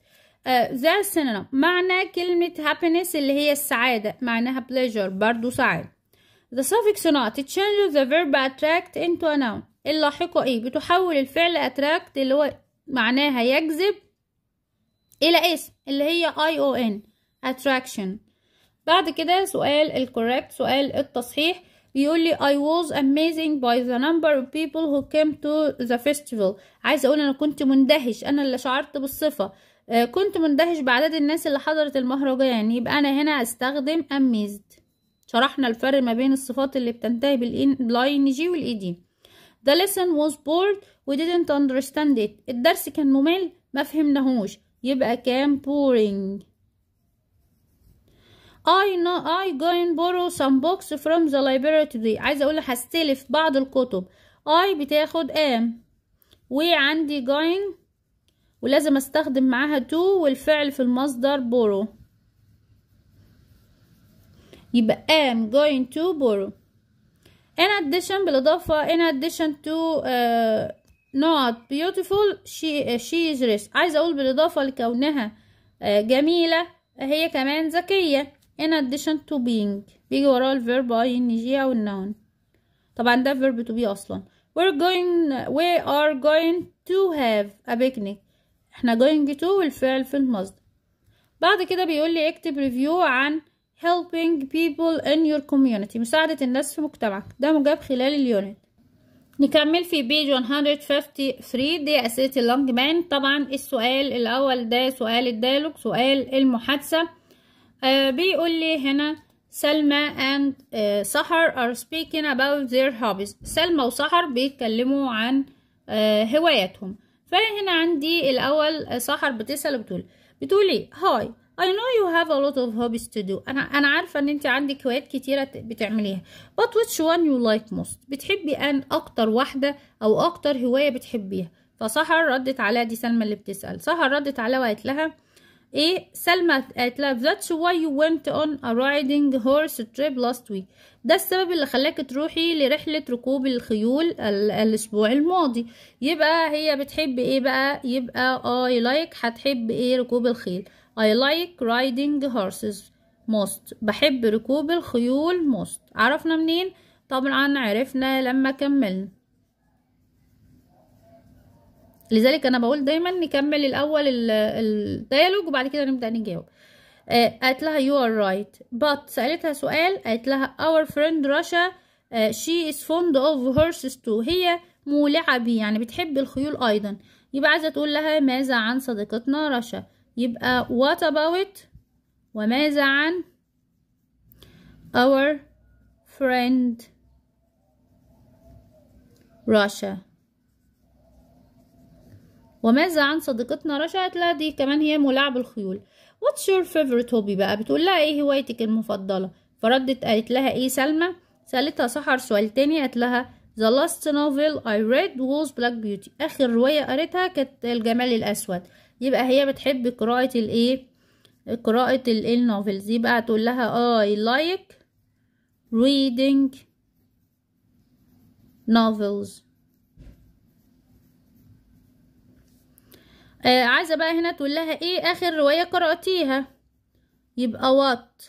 ذا آه، سينونيم معنى كلمة happiness اللي هي السعادة معناها pleasure برضو سعادة the suffix not it changes the verb attract into a noun اللاحقة ايه بتحول الفعل attract اللي هو معناها يجذب الى اسم اللي هي i o n attraction بعد كده سؤال correct سؤال التصحيح بيقول لي I was amazing by the number of people who came to the festival عايز اقول انا كنت مندهش انا اللي شعرت بالصفة آه، كنت مندهش بعدد الناس اللي حضرت المهرجان يعني يبقى أنا هنا أستخدم amazed شرحنا الفرق ما بين الصفات اللي بتنتهي بالإن جي والإي دي The lesson was bored we didn't understand it الدرس كان ممل ما فهمناهوش يبقى كان boring I know I going borrow some books from the library today عايزة أقول هستلف بعض الكتب I بتاخد am we عندي going ولازم استخدم معاها to والفعل في المصدر borrow يبقى am going to borrow in addition بالإضافة in addition to uh, not beautiful she, uh, she is rich عايزة أقول بالإضافة لكونها uh, جميلة هي كمان ذكية in addition to being بيجي وراه الverb ing أو الnoun طبعا ده verb to be أصلا we're going we are going to have a picnic احنا going to والفعل في المصدر بعد كده بيقول لي اكتب ريفيو عن helping people in your community مساعدة الناس في مجتمعك ده مجاب خلال اليونت نكمل في بيج 153 دي أسئلة اللونج مان طبعا السؤال الأول ده سؤال الديالوج سؤال المحادثة آه بيقول لي هنا سلمى and آه، سحر سحر are speaking about their hobbies سلمى وسحر بيتكلموا عن آه هواياتهم فانا هنا عندي الاول سحر بتسال بتقول بتقول ايه هاي I know you have a lot of hobbies to do أنا أنا عارفة إن أنت عندك هوايات كتيرة بتعمليها but which one you like most بتحبي أن أكتر واحدة أو أكتر هواية بتحبيها فسهر ردت عليها دي سلمى اللي بتسأل سهر ردت عليها وقالت لها ايه سلمى اتلاف that's why you went on a riding horse trip last week ده السبب اللي خلاك تروحي لرحلة ركوب الخيول الاسبوع الماضي يبقى هي بتحب ايه بقى يبقى اي لايك هتحب ايه ركوب الخيل اي لايك رايدنج هورسز موست بحب ركوب الخيول موست عرفنا منين طبعا عرفنا لما كملنا لذلك انا بقول دايما نكمل الاول الديالوج وبعد كده نبدا نجاوب آه، قالت لها يو ار رايت بات سالتها سؤال قالت لها our friend رشا آه، شي she is fond of horses هي مولعه بيه يعني بتحب الخيول ايضا يبقى عايزه تقول لها ماذا عن صديقتنا رشا يبقى وات اباوت وماذا عن our friend Russia وماذا عن صديقتنا رشا قالت دي كمان هي ملاعب الخيول واتس يور فيفورت هوبي بقى بتقول لها ايه هوايتك المفضلة فردت قالت لها ايه سلمى سألتها سحر سؤال تاني قالت لها ذا لاست نوفل اي ريد ووز بلاك بيوتي آخر رواية قريتها كانت الجمال الأسود يبقى هي بتحب قراءة الايه قراءة النوفلز إيه يبقى هتقول لها لايك ريدينج نوفلز novels آه عايزه بقى هنا تقول لها ايه اخر روايه قراتيها يبقى وات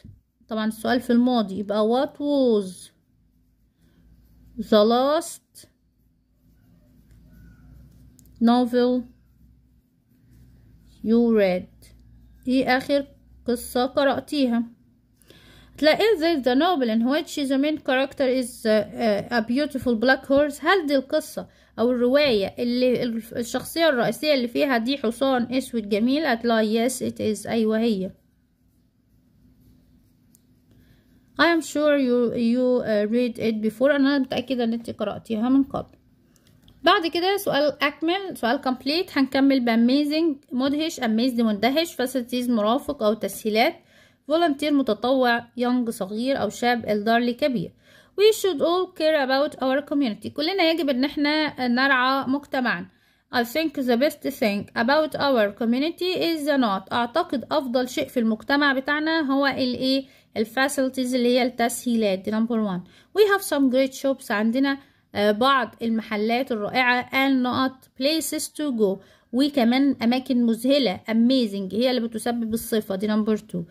طبعا السؤال في الماضي يبقى وات ووز ذا لاست نوفل يو ريد ايه اخر قصة قرأتيها تلاقي زي ذا نوبل ان which the مين كاركتر از ا بيوتيفول بلاك هورس هل دي القصة او الرواية اللي الشخصية الرئيسية اللي فيها دي حصان اسود جميل هتلاقي yes it is ايوه هي I am sure you, you uh, read it before انا متأكدة ان انت قرأتيها من قبل بعد كده سؤال اكمل سؤال كومبليت هنكمل باميزنج مدهش amazed مندهش facilities مرافق او تسهيلات volunteer متطوع يونج صغير او شاب الدارلي كبير we should all care about our community كلنا يجب ان احنا نرعى مجتمعنا I think the best thing about our community is the not أعتقد أفضل شيء في المجتمع بتاعنا هو الإيه الفاسيلتيز اللي هي التسهيلات دي number one we have some great shops عندنا بعض المحلات الرائعة and not places to go وكمان اماكن مذهله اميزنج هي اللي بتسبب الصفه دي نمبر 2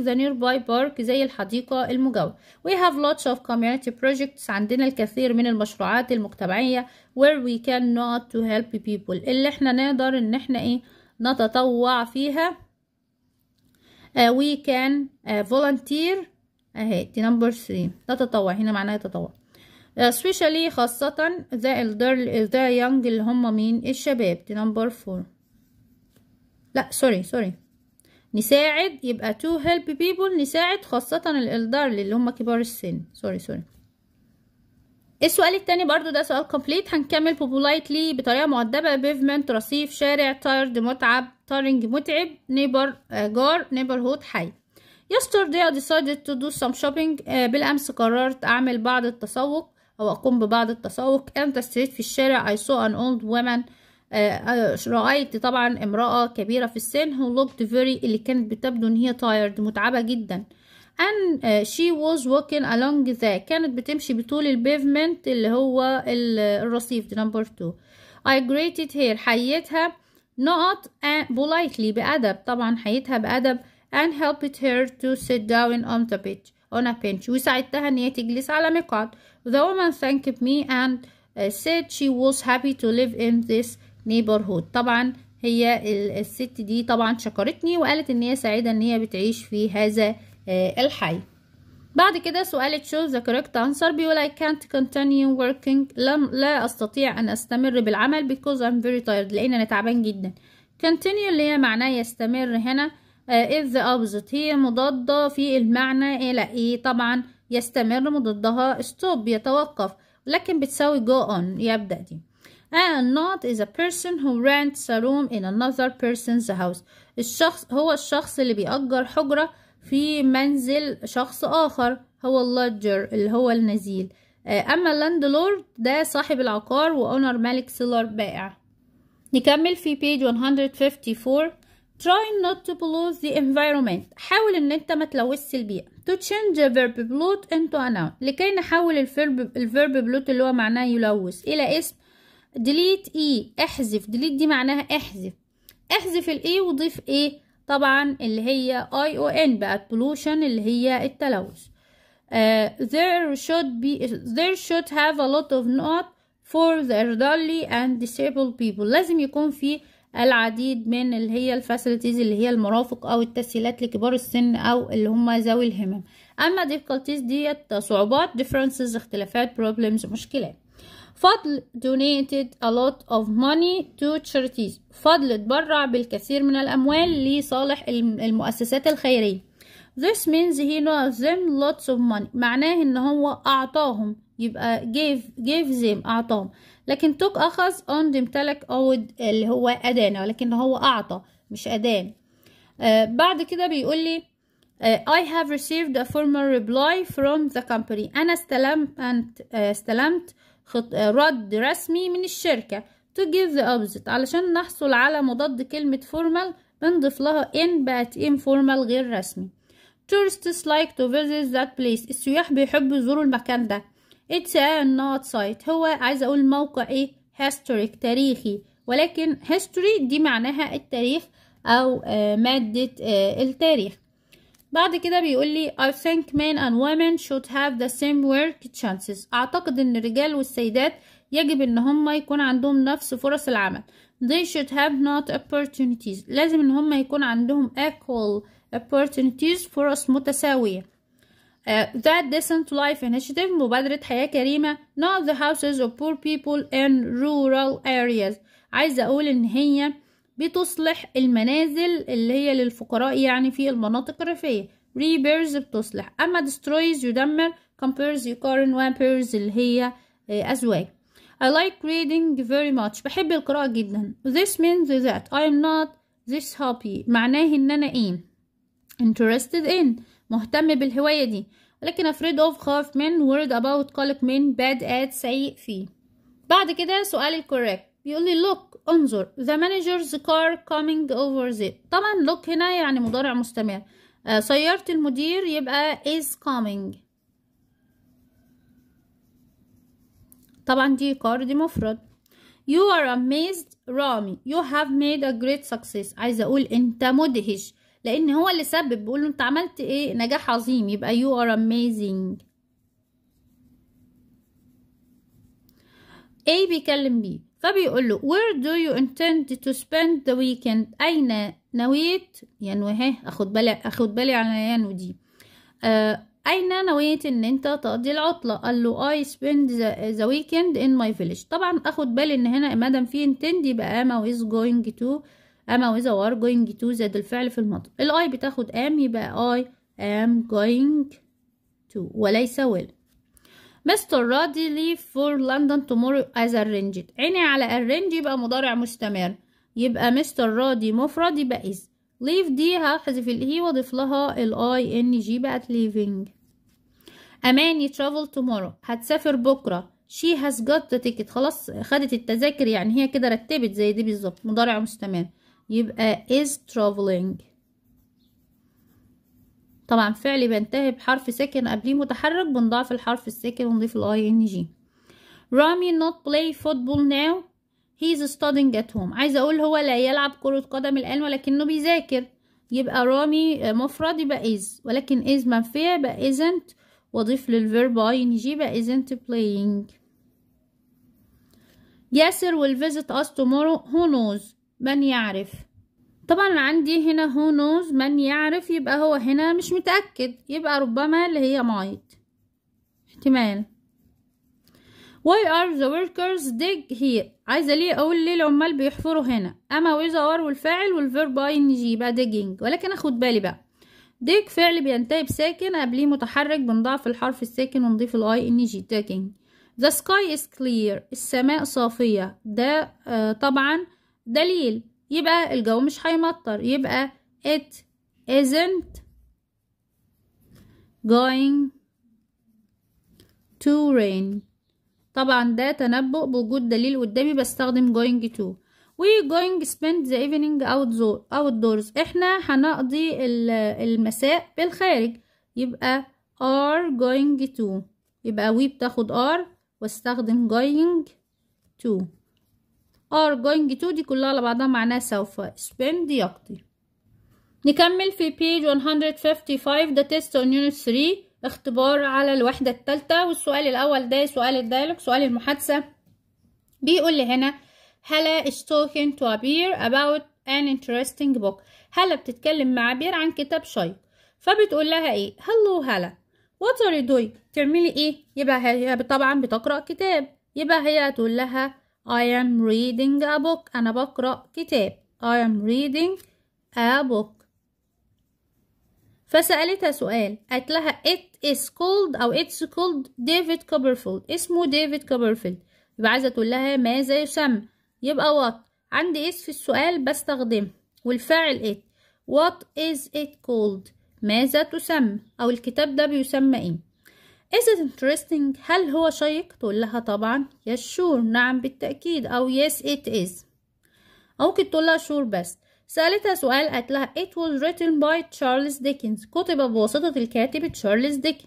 ذا نير باي بارك زي الحديقه المجاوره وي هاف لوتس اوف كوميونيتي بروجيكتس عندنا الكثير من المشروعات المجتمعيه where we can not to help people اللي احنا نقدر ان احنا ايه نتطوع فيها وي كان فولنتير اهي دي نمبر 3 نتطوع هنا معناها تطوع especially خاصة the elderly the young اللي هم مين الشباب دي number four لا سوري سوري نساعد يبقى to help people نساعد خاصة الالدرلي اللي هم كبار السن سوري سوري السؤال التاني برضو ده سؤال كومبليت هنكمل بوبولايتلي بطريقة مؤدبة بيفمنت رصيف شارع تايرد متعب تارنج متعب نيبر آه، جار نيبر هود حي yesterday I decided to do some shopping آه، بالأمس قررت أعمل بعض التسوق أو أقوم ببعض التسوق أنت ستريت في الشارع I saw an old woman آه، آه، رأيت طبعا امرأة كبيرة في السن who looked very اللي كانت بتبدو إن هي tired متعبة جدا and آه، she was walking along the كانت بتمشي بطول البيفمنت اللي هو الرصيف ده نمبر two I greeted her حيتها not politely بأدب طبعا حيتها بأدب and helped her to sit down on the beach on a bench وساعدتها ان هي تجلس على مقعد the woman thanked me and uh, said she was happy to live in this neighborhood طبعا هي الست دي طبعا شكرتني وقالت ان هي سعيدة ان هي بتعيش في هذا آه، الحي بعد كده سؤال choose the correct answer بيقول I can't continue working لم لا أستطيع أن أستمر بالعمل because I'm very tired لأن أنا تعبان جدا continue اللي هي معناه يستمر هنا the opposite هي مضادة في المعنى إلى إيه طبعا يستمر مضادها stop يتوقف لكن بتساوي go on يبدأ دي and آه، not is a person who rents a room in another person's house الشخص هو الشخص اللي بيأجر حجرة في منزل شخص آخر هو اللودجر اللي هو النزيل آه، أما اللاندلورد ده صاحب العقار وأونر مالك سيلر بائع نكمل في page 154 try not to pollute the environment حاول ان انت ما تلوثش البيئة to change the verb pollute into a noun لكي نحول الفيرب الفيرب بلوت اللي هو معناه يلوث الى اسم delete e احذف delete دي معناها احذف احذف ال e وضيف ايه طبعا اللي هي i o n بقت pollution اللي هي التلوث Uh, there should be there should have a lot of not for the elderly and disabled people لازم يكون في العديد من اللي هي الفاسيلتيز اللي هي المرافق او التسهيلات لكبار السن او اللي هم ذوي الهمم اما difficulties ديت صعوبات differences اختلافات problems مشكلات فضل donated a lot of money to charities فضل اتبرع بالكثير من الاموال لصالح المؤسسات الخيريه This means he knows them lots of money معناه ان هو اعطاهم يبقى gave, gave them اعطاهم لكن توك أخذ أوند امتلك أود اللي هو أدانة ولكن هو أعطى مش أدان آه بعد كده بيقول لي آه، I have received a formal reply from the company أنا استلمت آه استلمت خط... آه، رد رسمي من الشركة to give the opposite علشان نحصل على مضاد كلمة formal بنضيف لها in بقت informal غير رسمي tourists like to visit that place السياح بيحبوا يزوروا المكان ده It's a not site هو عايزة أقول موقع إيه historic تاريخي ولكن history دي معناها التاريخ أو آه، مادة آه، التاريخ بعد كده بيقول لي I think men and women should have the same work chances أعتقد إن الرجال والسيدات يجب إن هما يكون عندهم نفس فرص العمل They should have not opportunities لازم إن هما يكون عندهم equal opportunities فرص متساوية that decent life initiative مبادرة حياة كريمة not the houses of poor people in rural areas عايزة أقول إن هي بتصلح المنازل اللي هي للفقراء يعني في المناطق الريفية repairs بتصلح أما destroys يدمر compares يقارن وامبيرز اللي هي أزواج I like reading very much بحب القراءة جدا this means that I am not this happy معناه إن أنا إيه interested in مهتم بالهواية دي ولكن afraid of خاف من worried about قلق من bad اد سيء فيه بعد كده سؤال الكوريكت بيقول لي لوك انظر the manager's car coming over the طبعا لوك هنا يعني مضارع مستمر آه سيارة المدير يبقى is coming طبعا دي كار دي مفرد you are amazed رامي you have made a great success عايزة اقول انت مدهش لان هو اللي سبب بيقول له انت عملت ايه نجاح عظيم يبقى يو ار اميزنج ايه بيكلم B فبيقول له where do you intend to spend the weekend اين نويت ينوي ها اخد بالي اخد بالي على ينوي دي آه أين نويت إن أنت تقضي العطلة؟ قال له I spend the, the weekend in my village طبعا أخد بالي إن هنا مادام في intend يبقى am is going to أما وإذا وار جوينج تو زاد الفعل في الماضي الأي بتاخد أم يبقى أي أم جوينج تو وليس will مستر رادي ليف فور لندن تومورو از arranged عيني على أرينج يبقى مضارع مستمر يبقى مستر رادي مفرد يبقى إز ليف دي هحذف الهي واضيف لها الاي ان جي بقت ليفينج اماني ترافل تومورو هتسافر بكره شي هاز the تيكت خلاص خدت التذاكر يعني هي كده رتبت زي دي بالظبط مضارع مستمر يبقى is traveling طبعا فعلي بينتهي بحرف ساكن قبليه متحرك بنضعف الحرف الساكن ونضيف الاي ing رامي not play football now he is studying at home عايزه اقول هو لا يلعب كرة قدم الان ولكنه بيذاكر يبقى رامي مفرد يبقى is ولكن is منفية يبقى isn't واضيف للفيرب ان جي يبقى isn't playing ياسر will visit us tomorrow who knows من يعرف طبعا عندي هنا هو نوز من يعرف يبقى هو هنا مش متأكد يبقى ربما اللي هي might احتمال why are the workers dig here عايزة ليه أقول ليه العمال بيحفروا هنا أما with are والفاعل والverb ing بقى digging ولكن أخد بالي بقى dig فعل بينتهي بساكن قبليه متحرك بنضعف الحرف الساكن ونضيف الاي ان جي digging the sky is clear السماء صافية ده آه طبعا دليل يبقى الجو مش هيمطر يبقى it isn't going to rain طبعا ده تنبؤ بوجود دليل قدامي بستخدم going to و going to spend the evening outdoors احنا هنقضي المساء بالخارج يبقى are going to يبقى we بتاخد are واستخدم going to are going to دي كلها على بعضها معناها سوف spend يقضي نكمل في page 155 ده test on unit 3 اختبار على الوحدة الثالثة والسؤال الأول ده سؤال الديالوج سؤال المحادثة بيقول لي هنا هلا is talking to Abir about an interesting book هلا بتتكلم مع بير عن كتاب شيق فبتقول لها ايه هلو هلا what are you doing تعملي ايه يبقى هي طبعا بتقرأ كتاب يبقى هي هتقول لها I am reading a book أنا بقرأ كتاب I am reading a book فسألتها سؤال قالت لها it is called أو it's called David Copperfield اسمه ديفيد Copperfield يبقى عايزة تقول لها ماذا يسمى يبقى what عندي اس في السؤال بستخدمه والفعل it what is it called ماذا تسمى أو الكتاب ده بيسمى إيه is it interesting هل هو شيق تقول لها طبعا yes sure نعم بالتأكيد أو yes it is أو ممكن تقول لها sure بس سألتها سؤال قالت لها it was written by Charles Dickens كتب بواسطة الكاتب Charles Dickens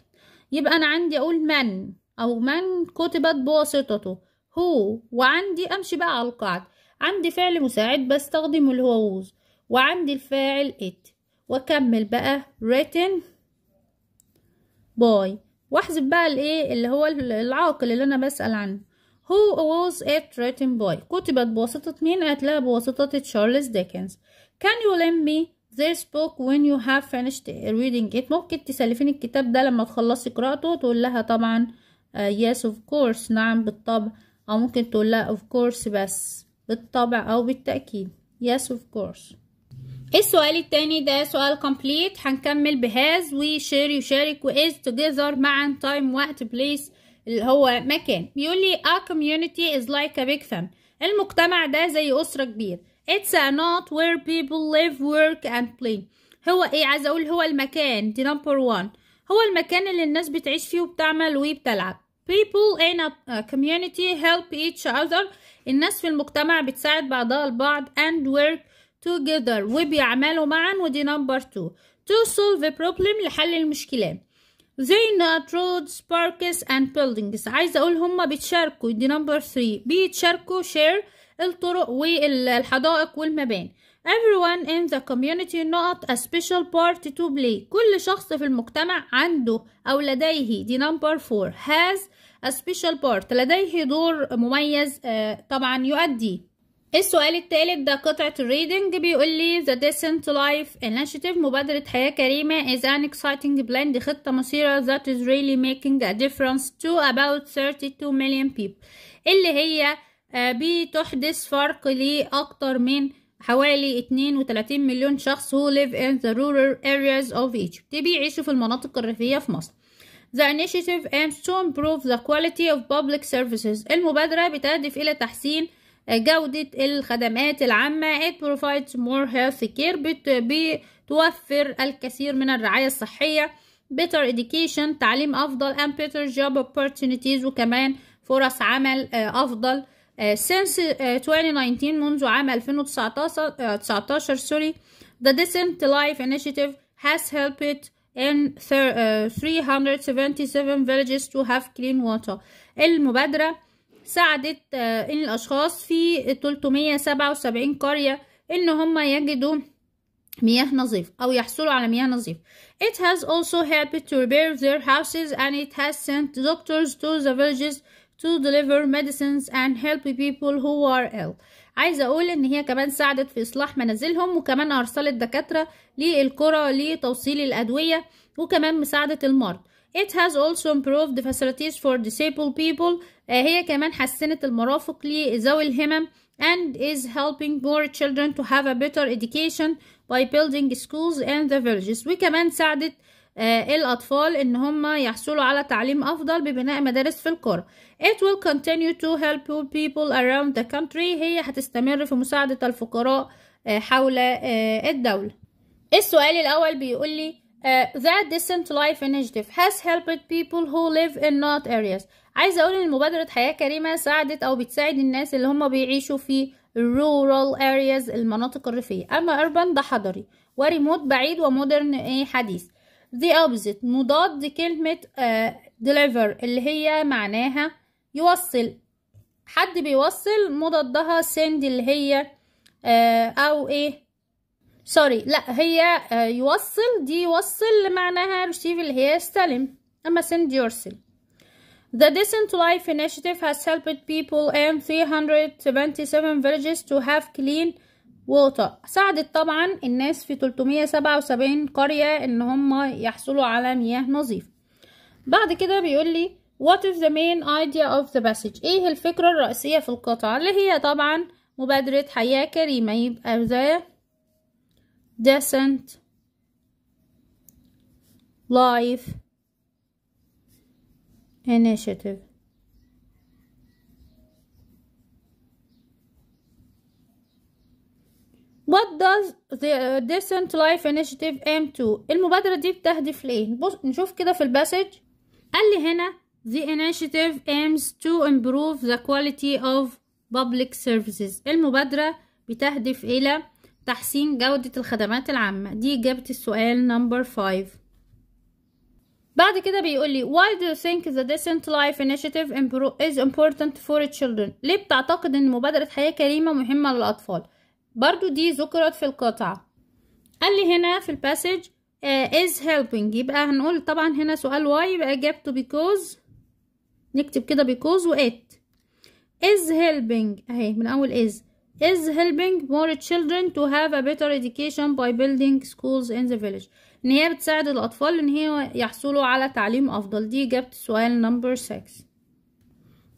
يبقى أنا عندي أقول من أو من كتبت بواسطته هو وعندي أمشي بقى على القاعدة عندي فعل مساعد بستخدمه اللي هو was وعندي الفاعل it وأكمل بقى written by واحذف بقى الايه اللي هو العاقل اللي انا بسأل عنه who was it written by كتبت بواسطة مين هتلاقيها بواسطة تشارلز ديكنز can you lend me this book when you have finished reading it ممكن تسلفين الكتاب ده لما تخلصي قراءته تقول لها طبعا uh, yes of course نعم بالطبع او ممكن تقول لها of course بس بالطبع او بالتأكيد yes of course السؤال التاني ده سؤال كومبليت هنكمل بهاز وشير يشارك واز together معا time وقت place اللي هو مكان بيقول لي a community is like a big family المجتمع ده زي أسرة كبير it's a not where people live work and play هو ايه عايز اقول هو المكان دي نمبر 1 هو المكان اللي الناس بتعيش فيه وبتعمل وبتلعب people in a community help each other الناس في المجتمع بتساعد بعضها البعض and work together وبيعملوا معا ودي نمبر 2 to solve a problem لحل المشكلة they not roads parks and buildings عايزة أقول هما بيتشاركوا دي نمبر 3 بيتشاركوا share الطرق والحدائق والمباني everyone in the community not a special part to play كل شخص في المجتمع عنده أو لديه دي نمبر 4 has a special part لديه دور مميز آه، طبعا يؤدي السؤال الثالث ده قطعة الريدنج بيقول لي The Decent Life Initiative مبادرة حياة كريمة is an exciting plan دي خطة مثيرة that is really making a difference to about 32 million people اللي هي بتحدث فرق لأكتر من حوالي 32 مليون شخص who live in the rural areas of Egypt دي بيعيشوا في المناطق الريفية في مصر The initiative aims to improve the quality of public services المبادرة بتهدف إلى تحسين جودة الخدمات العامة it provides more health care بتوفر الكثير من الرعاية الصحية better education تعليم أفضل and better job opportunities وكمان فرص عمل أفضل since 2019 منذ عام 2019 sorry the decent life initiative has helped in 377 villages to have clean water المبادرة ساعدت آه، ان الاشخاص في 377 قرية ان هم يجدوا مياه نظيفة أو يحصلوا على مياه نظيفة. It has also helped to repair their houses and it has sent doctors to the villages to deliver medicines and help people who are ill. عايزة أقول إن هي كمان ساعدت في إصلاح منازلهم وكمان أرسلت دكاترة للقرى لتوصيل الأدوية وكمان مساعدة المرض. It has also improved facilities for disabled people هي كمان حسنت المرافق لذوي الهمم and is helping more children to have a better education by building schools in the villages وكمان ساعدت الأطفال إن هم يحصلوا على تعليم أفضل ببناء مدارس في القرى. It will continue to help people around the country هي هتستمر في مساعدة الفقراء حول الدولة. السؤال الأول بيقول لي Uh, that decent life initiative has helped people who live in not areas عايزه اقول ان مبادره حياه كريمه ساعدت او بتساعد الناس اللي هم بيعيشوا في rural areas المناطق الريفيه اما urban ده حضري وريموت بعيد ومودرن ايه حديث the opposite مضاد كلمه uh, deliver اللي هي معناها يوصل حد بيوصل مضادها send اللي هي uh, او ايه سوري لا هي آه، يوصل دي يوصل معناها receive اللي هي استلم أما سند يرسل The Decent Life Initiative has helped people in 377 villages to have clean water ساعدت طبعا الناس في 377 قرية ان هم يحصلوا على مياه نظيفة بعد كده بيقول لي What is the main idea of the passage ايه الفكرة الرئيسية في القطعة اللي هي طبعا مبادرة حياة كريمة يبقى ذا decent life initiative What does the Decent Life Initiative aim to? المبادرة دي بتهدف ليه بص نشوف كده في الباسج قال لي هنا The initiative aims to improve the quality of public services المبادرة بتهدف إلى تحسين جودة الخدمات العامة دي إجابة السؤال نمبر 5 بعد كده بيقول لي why do you think the decent life initiative is important for children ليه بتعتقد ان مبادرة حياة كريمة مهمة للأطفال برضو دي ذكرت في القطعة قال لي هنا في الباسج uh, is helping يبقى هنقول طبعا هنا سؤال why يبقى إجابته because نكتب كده because و it is helping اهي من أول is is helping more children to have a better education by building schools in the village ان هي بتساعد الاطفال ان هي يحصلوا على تعليم افضل دي اجابه سؤال نمبر 6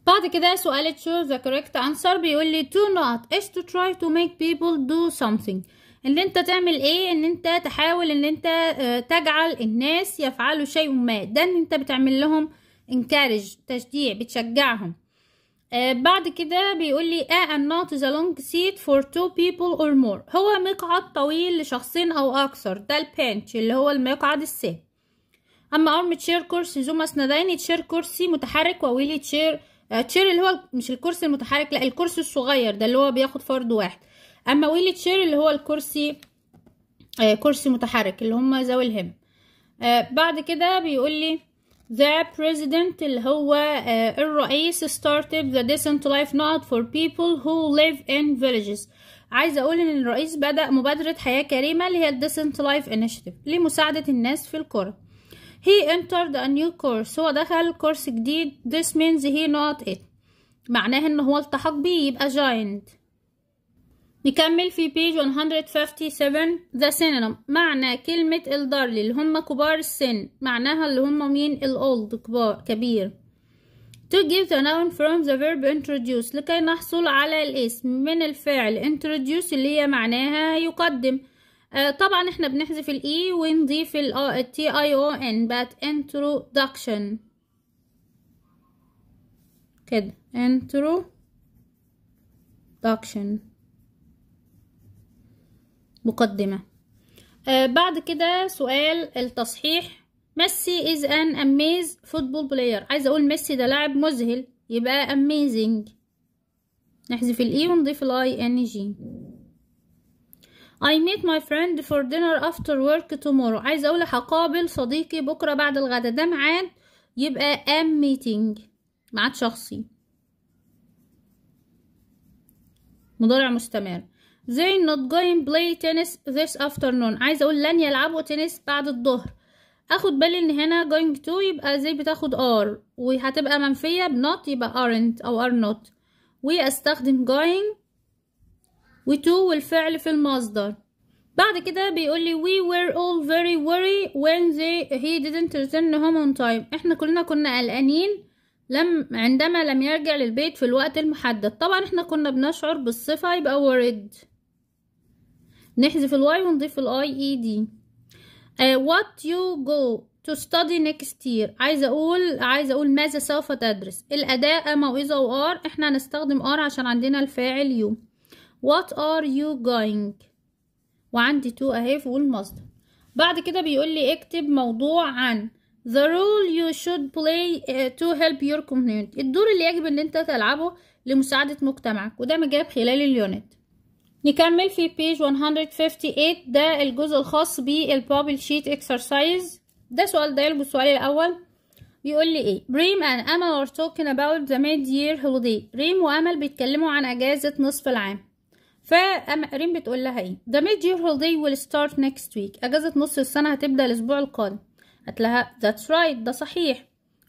بعد كده سؤال تشو the correct answer بيقول لي تو not is to try to make people do something ان انت تعمل ايه ان انت تحاول ان انت آه، تجعل الناس يفعلوا شيء ما ده ان انت بتعمل لهم encourage تشجيع بتشجعهم آه، بعد كده بيقول لي a and not the long seat for two people or more هو مقعد طويل لشخصين او اكثر ده البنش اللي هو المقعد السام اما arm chair كرسي زوم مسندين تشير كرسي متحرك وويلي تشير تشير اللي هو مش الكرسي المتحرك لا الكرسي الصغير ده اللي هو بياخد فرد واحد اما ويلي تشير اللي هو الكرسي آه، كرسي متحرك اللي هم ذوي الهم آه، بعد كده بيقول لي The president اللي هو uh, الرئيس started the decent life not for people who live in villages عايزة أقول إن الرئيس بدأ مبادرة حياة كريمة اللي هي ال decent life initiative لمساعدة الناس في القرى He entered a new course هو دخل كورس جديد this means he not it معناه إن هو التحق بيه يبقى giant نكمل في بيج 157 the synonym معنى كلمة elderly اللي هم كبار السن معناها اللي هم مين الأولد كبار كبير to give the noun from the verb introduce لكي نحصل على الاسم من الفعل introduce اللي هي معناها يقدم آه طبعا احنا بنحذف الاي e ونضيف ال t i o n بات introduction كده introduction مقدمة آه بعد كده سؤال التصحيح ميسي از ان اميز فوتبول بلاير عايزه اقول ميسي ده لاعب مذهل يبقى اميزنج نحذف الاي e ونضيف الاي ان جي I meet my friend for dinner after work tomorrow عايزه اقول هقابل صديقي بكره بعد الغدا ده معاد يبقى am meeting ميعاد شخصي مضارع مستمر they not going play tennis this afternoon عايز اقول لن يلعبوا تنس بعد الظهر اخد بالي ان هنا going to يبقى زي بتاخد are وهتبقى منفية بنوت يبقى aren't او are not واستخدم going و to والفعل في المصدر بعد كده بيقول لي we were all very worried when they he didn't return home on time احنا كلنا كنا قلقانين لم عندما لم يرجع للبيت في الوقت المحدد طبعا احنا كنا بنشعر بالصفة يبقى worried نحذف الواي ونضيف الاي اي دي وات يو جو to study next year عايزه اقول عايزه اقول ماذا سوف تدرس الاداء اذا وار احنا هنستخدم ار عشان عندنا الفاعل يو what are you going وعندي تو اهي في المصدر بعد كده بيقول لي اكتب موضوع عن the role you should play uh, to help your community الدور اللي يجب ان انت تلعبه لمساعده مجتمعك وده مجاب خلال اليونت نكمل في page 158 ده الجزء الخاص بالبابل شيت اكسرسايز ده سؤال ده السؤال الاول بيقول لي ايه ريم and امل are talking about the mid year holiday ريم وامل بيتكلموا عن اجازه نصف العام ريم بتقول لها ايه the mid year holiday will start next week اجازه نص السنه هتبدا الاسبوع القادم قالت لها that's right ده صحيح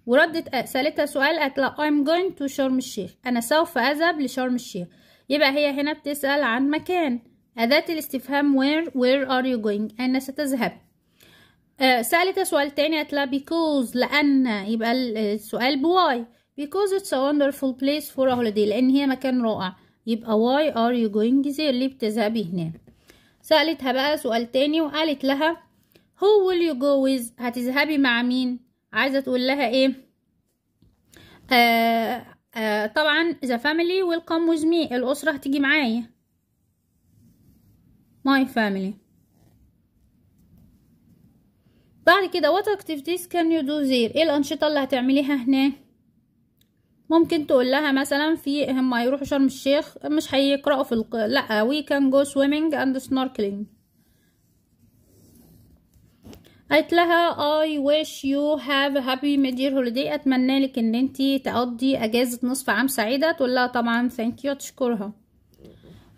وردت سالتها سؤال قالت لها I'm going to شرم الشيخ انا سوف اذهب لشرم الشيخ يبقى هي هنا بتسأل عن مكان أداة الاستفهام where where are you going أين ستذهب آه سألت سؤال تاني هتلاقي because لأن يبقى السؤال بواي because it's a wonderful place for a holiday لأن هي مكان رائع يبقى why are you going there ليه بتذهبي هناك سألتها بقى سؤال تاني وقالت لها who will you go with هتذهبي مع مين عايزة تقول لها ايه آه، آه، طبعا the family will come with me الأسرة هتيجي معايا ماي family بعد كده what activities can you do there ايه الأنشطة اللي هتعمليها هنا ممكن تقول لها مثلا في هم هيروحوا شرم الشيخ مش هيقرأوا في الق... لا we can go swimming and snorkeling قالت لها I wish you have a happy mid year holiday اتمنى لك ان انت تقضي اجازة نصف عام سعيدة تقول لها طبعا thank you تشكرها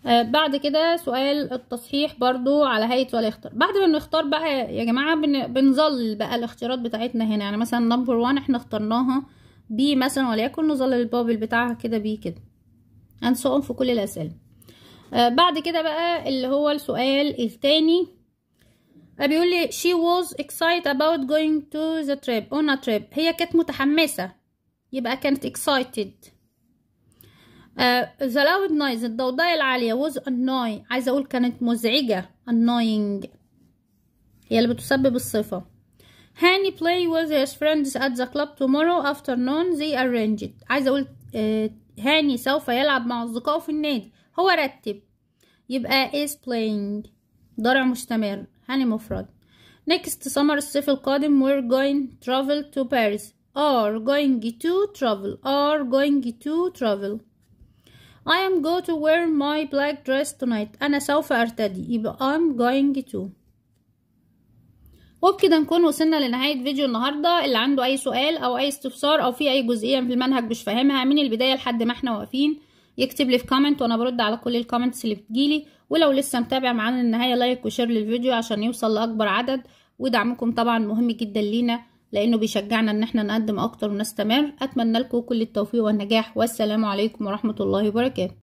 آه بعد كده سؤال التصحيح برضو على هيئة ولا اختار بعد ما نختار بقى يا جماعة بن... بنظل بقى الاختيارات بتاعتنا هنا يعني مثلا نمبر وان احنا اخترناها بي مثلا وليكن نظل البابل بتاعها كده بي كده انسقهم في كل الاسئلة آه بعد كده بقى اللي هو السؤال التاني بيقول لي she was excited about going to the trip on a trip هي كانت متحمسة يبقى كانت excited uh, the loud noise الضوضاء العالية was annoying عايزة أقول كانت مزعجة annoying هي اللي بتسبب الصفة هاني play with his friends at the club tomorrow afternoon they arranged عايزة أقول uh, هاني سوف يلعب مع أصدقائه في النادي هو رتب يبقى is playing ضرع مستمر مفرد next summer الصيف القادم we're going travel to Paris are going to travel are going to travel I am going to wear my black dress tonight أنا سوف أرتدي يبقى I'm going to وبكده نكون وصلنا لنهاية فيديو النهاردة اللي عنده أي سؤال أو أي استفسار أو في أي جزئية في المنهج مش فاهمها من البداية لحد ما احنا واقفين يكتب لي في كومنت وانا برد على كل الكومنتس اللي بتجيلي ولو لسه متابع معانا النهايه لايك وشير للفيديو عشان يوصل لاكبر عدد ودعمكم طبعا مهم جدا لينا لانه بيشجعنا ان احنا نقدم اكتر ونستمر اتمنى لكم كل التوفيق والنجاح والسلام عليكم ورحمه الله وبركاته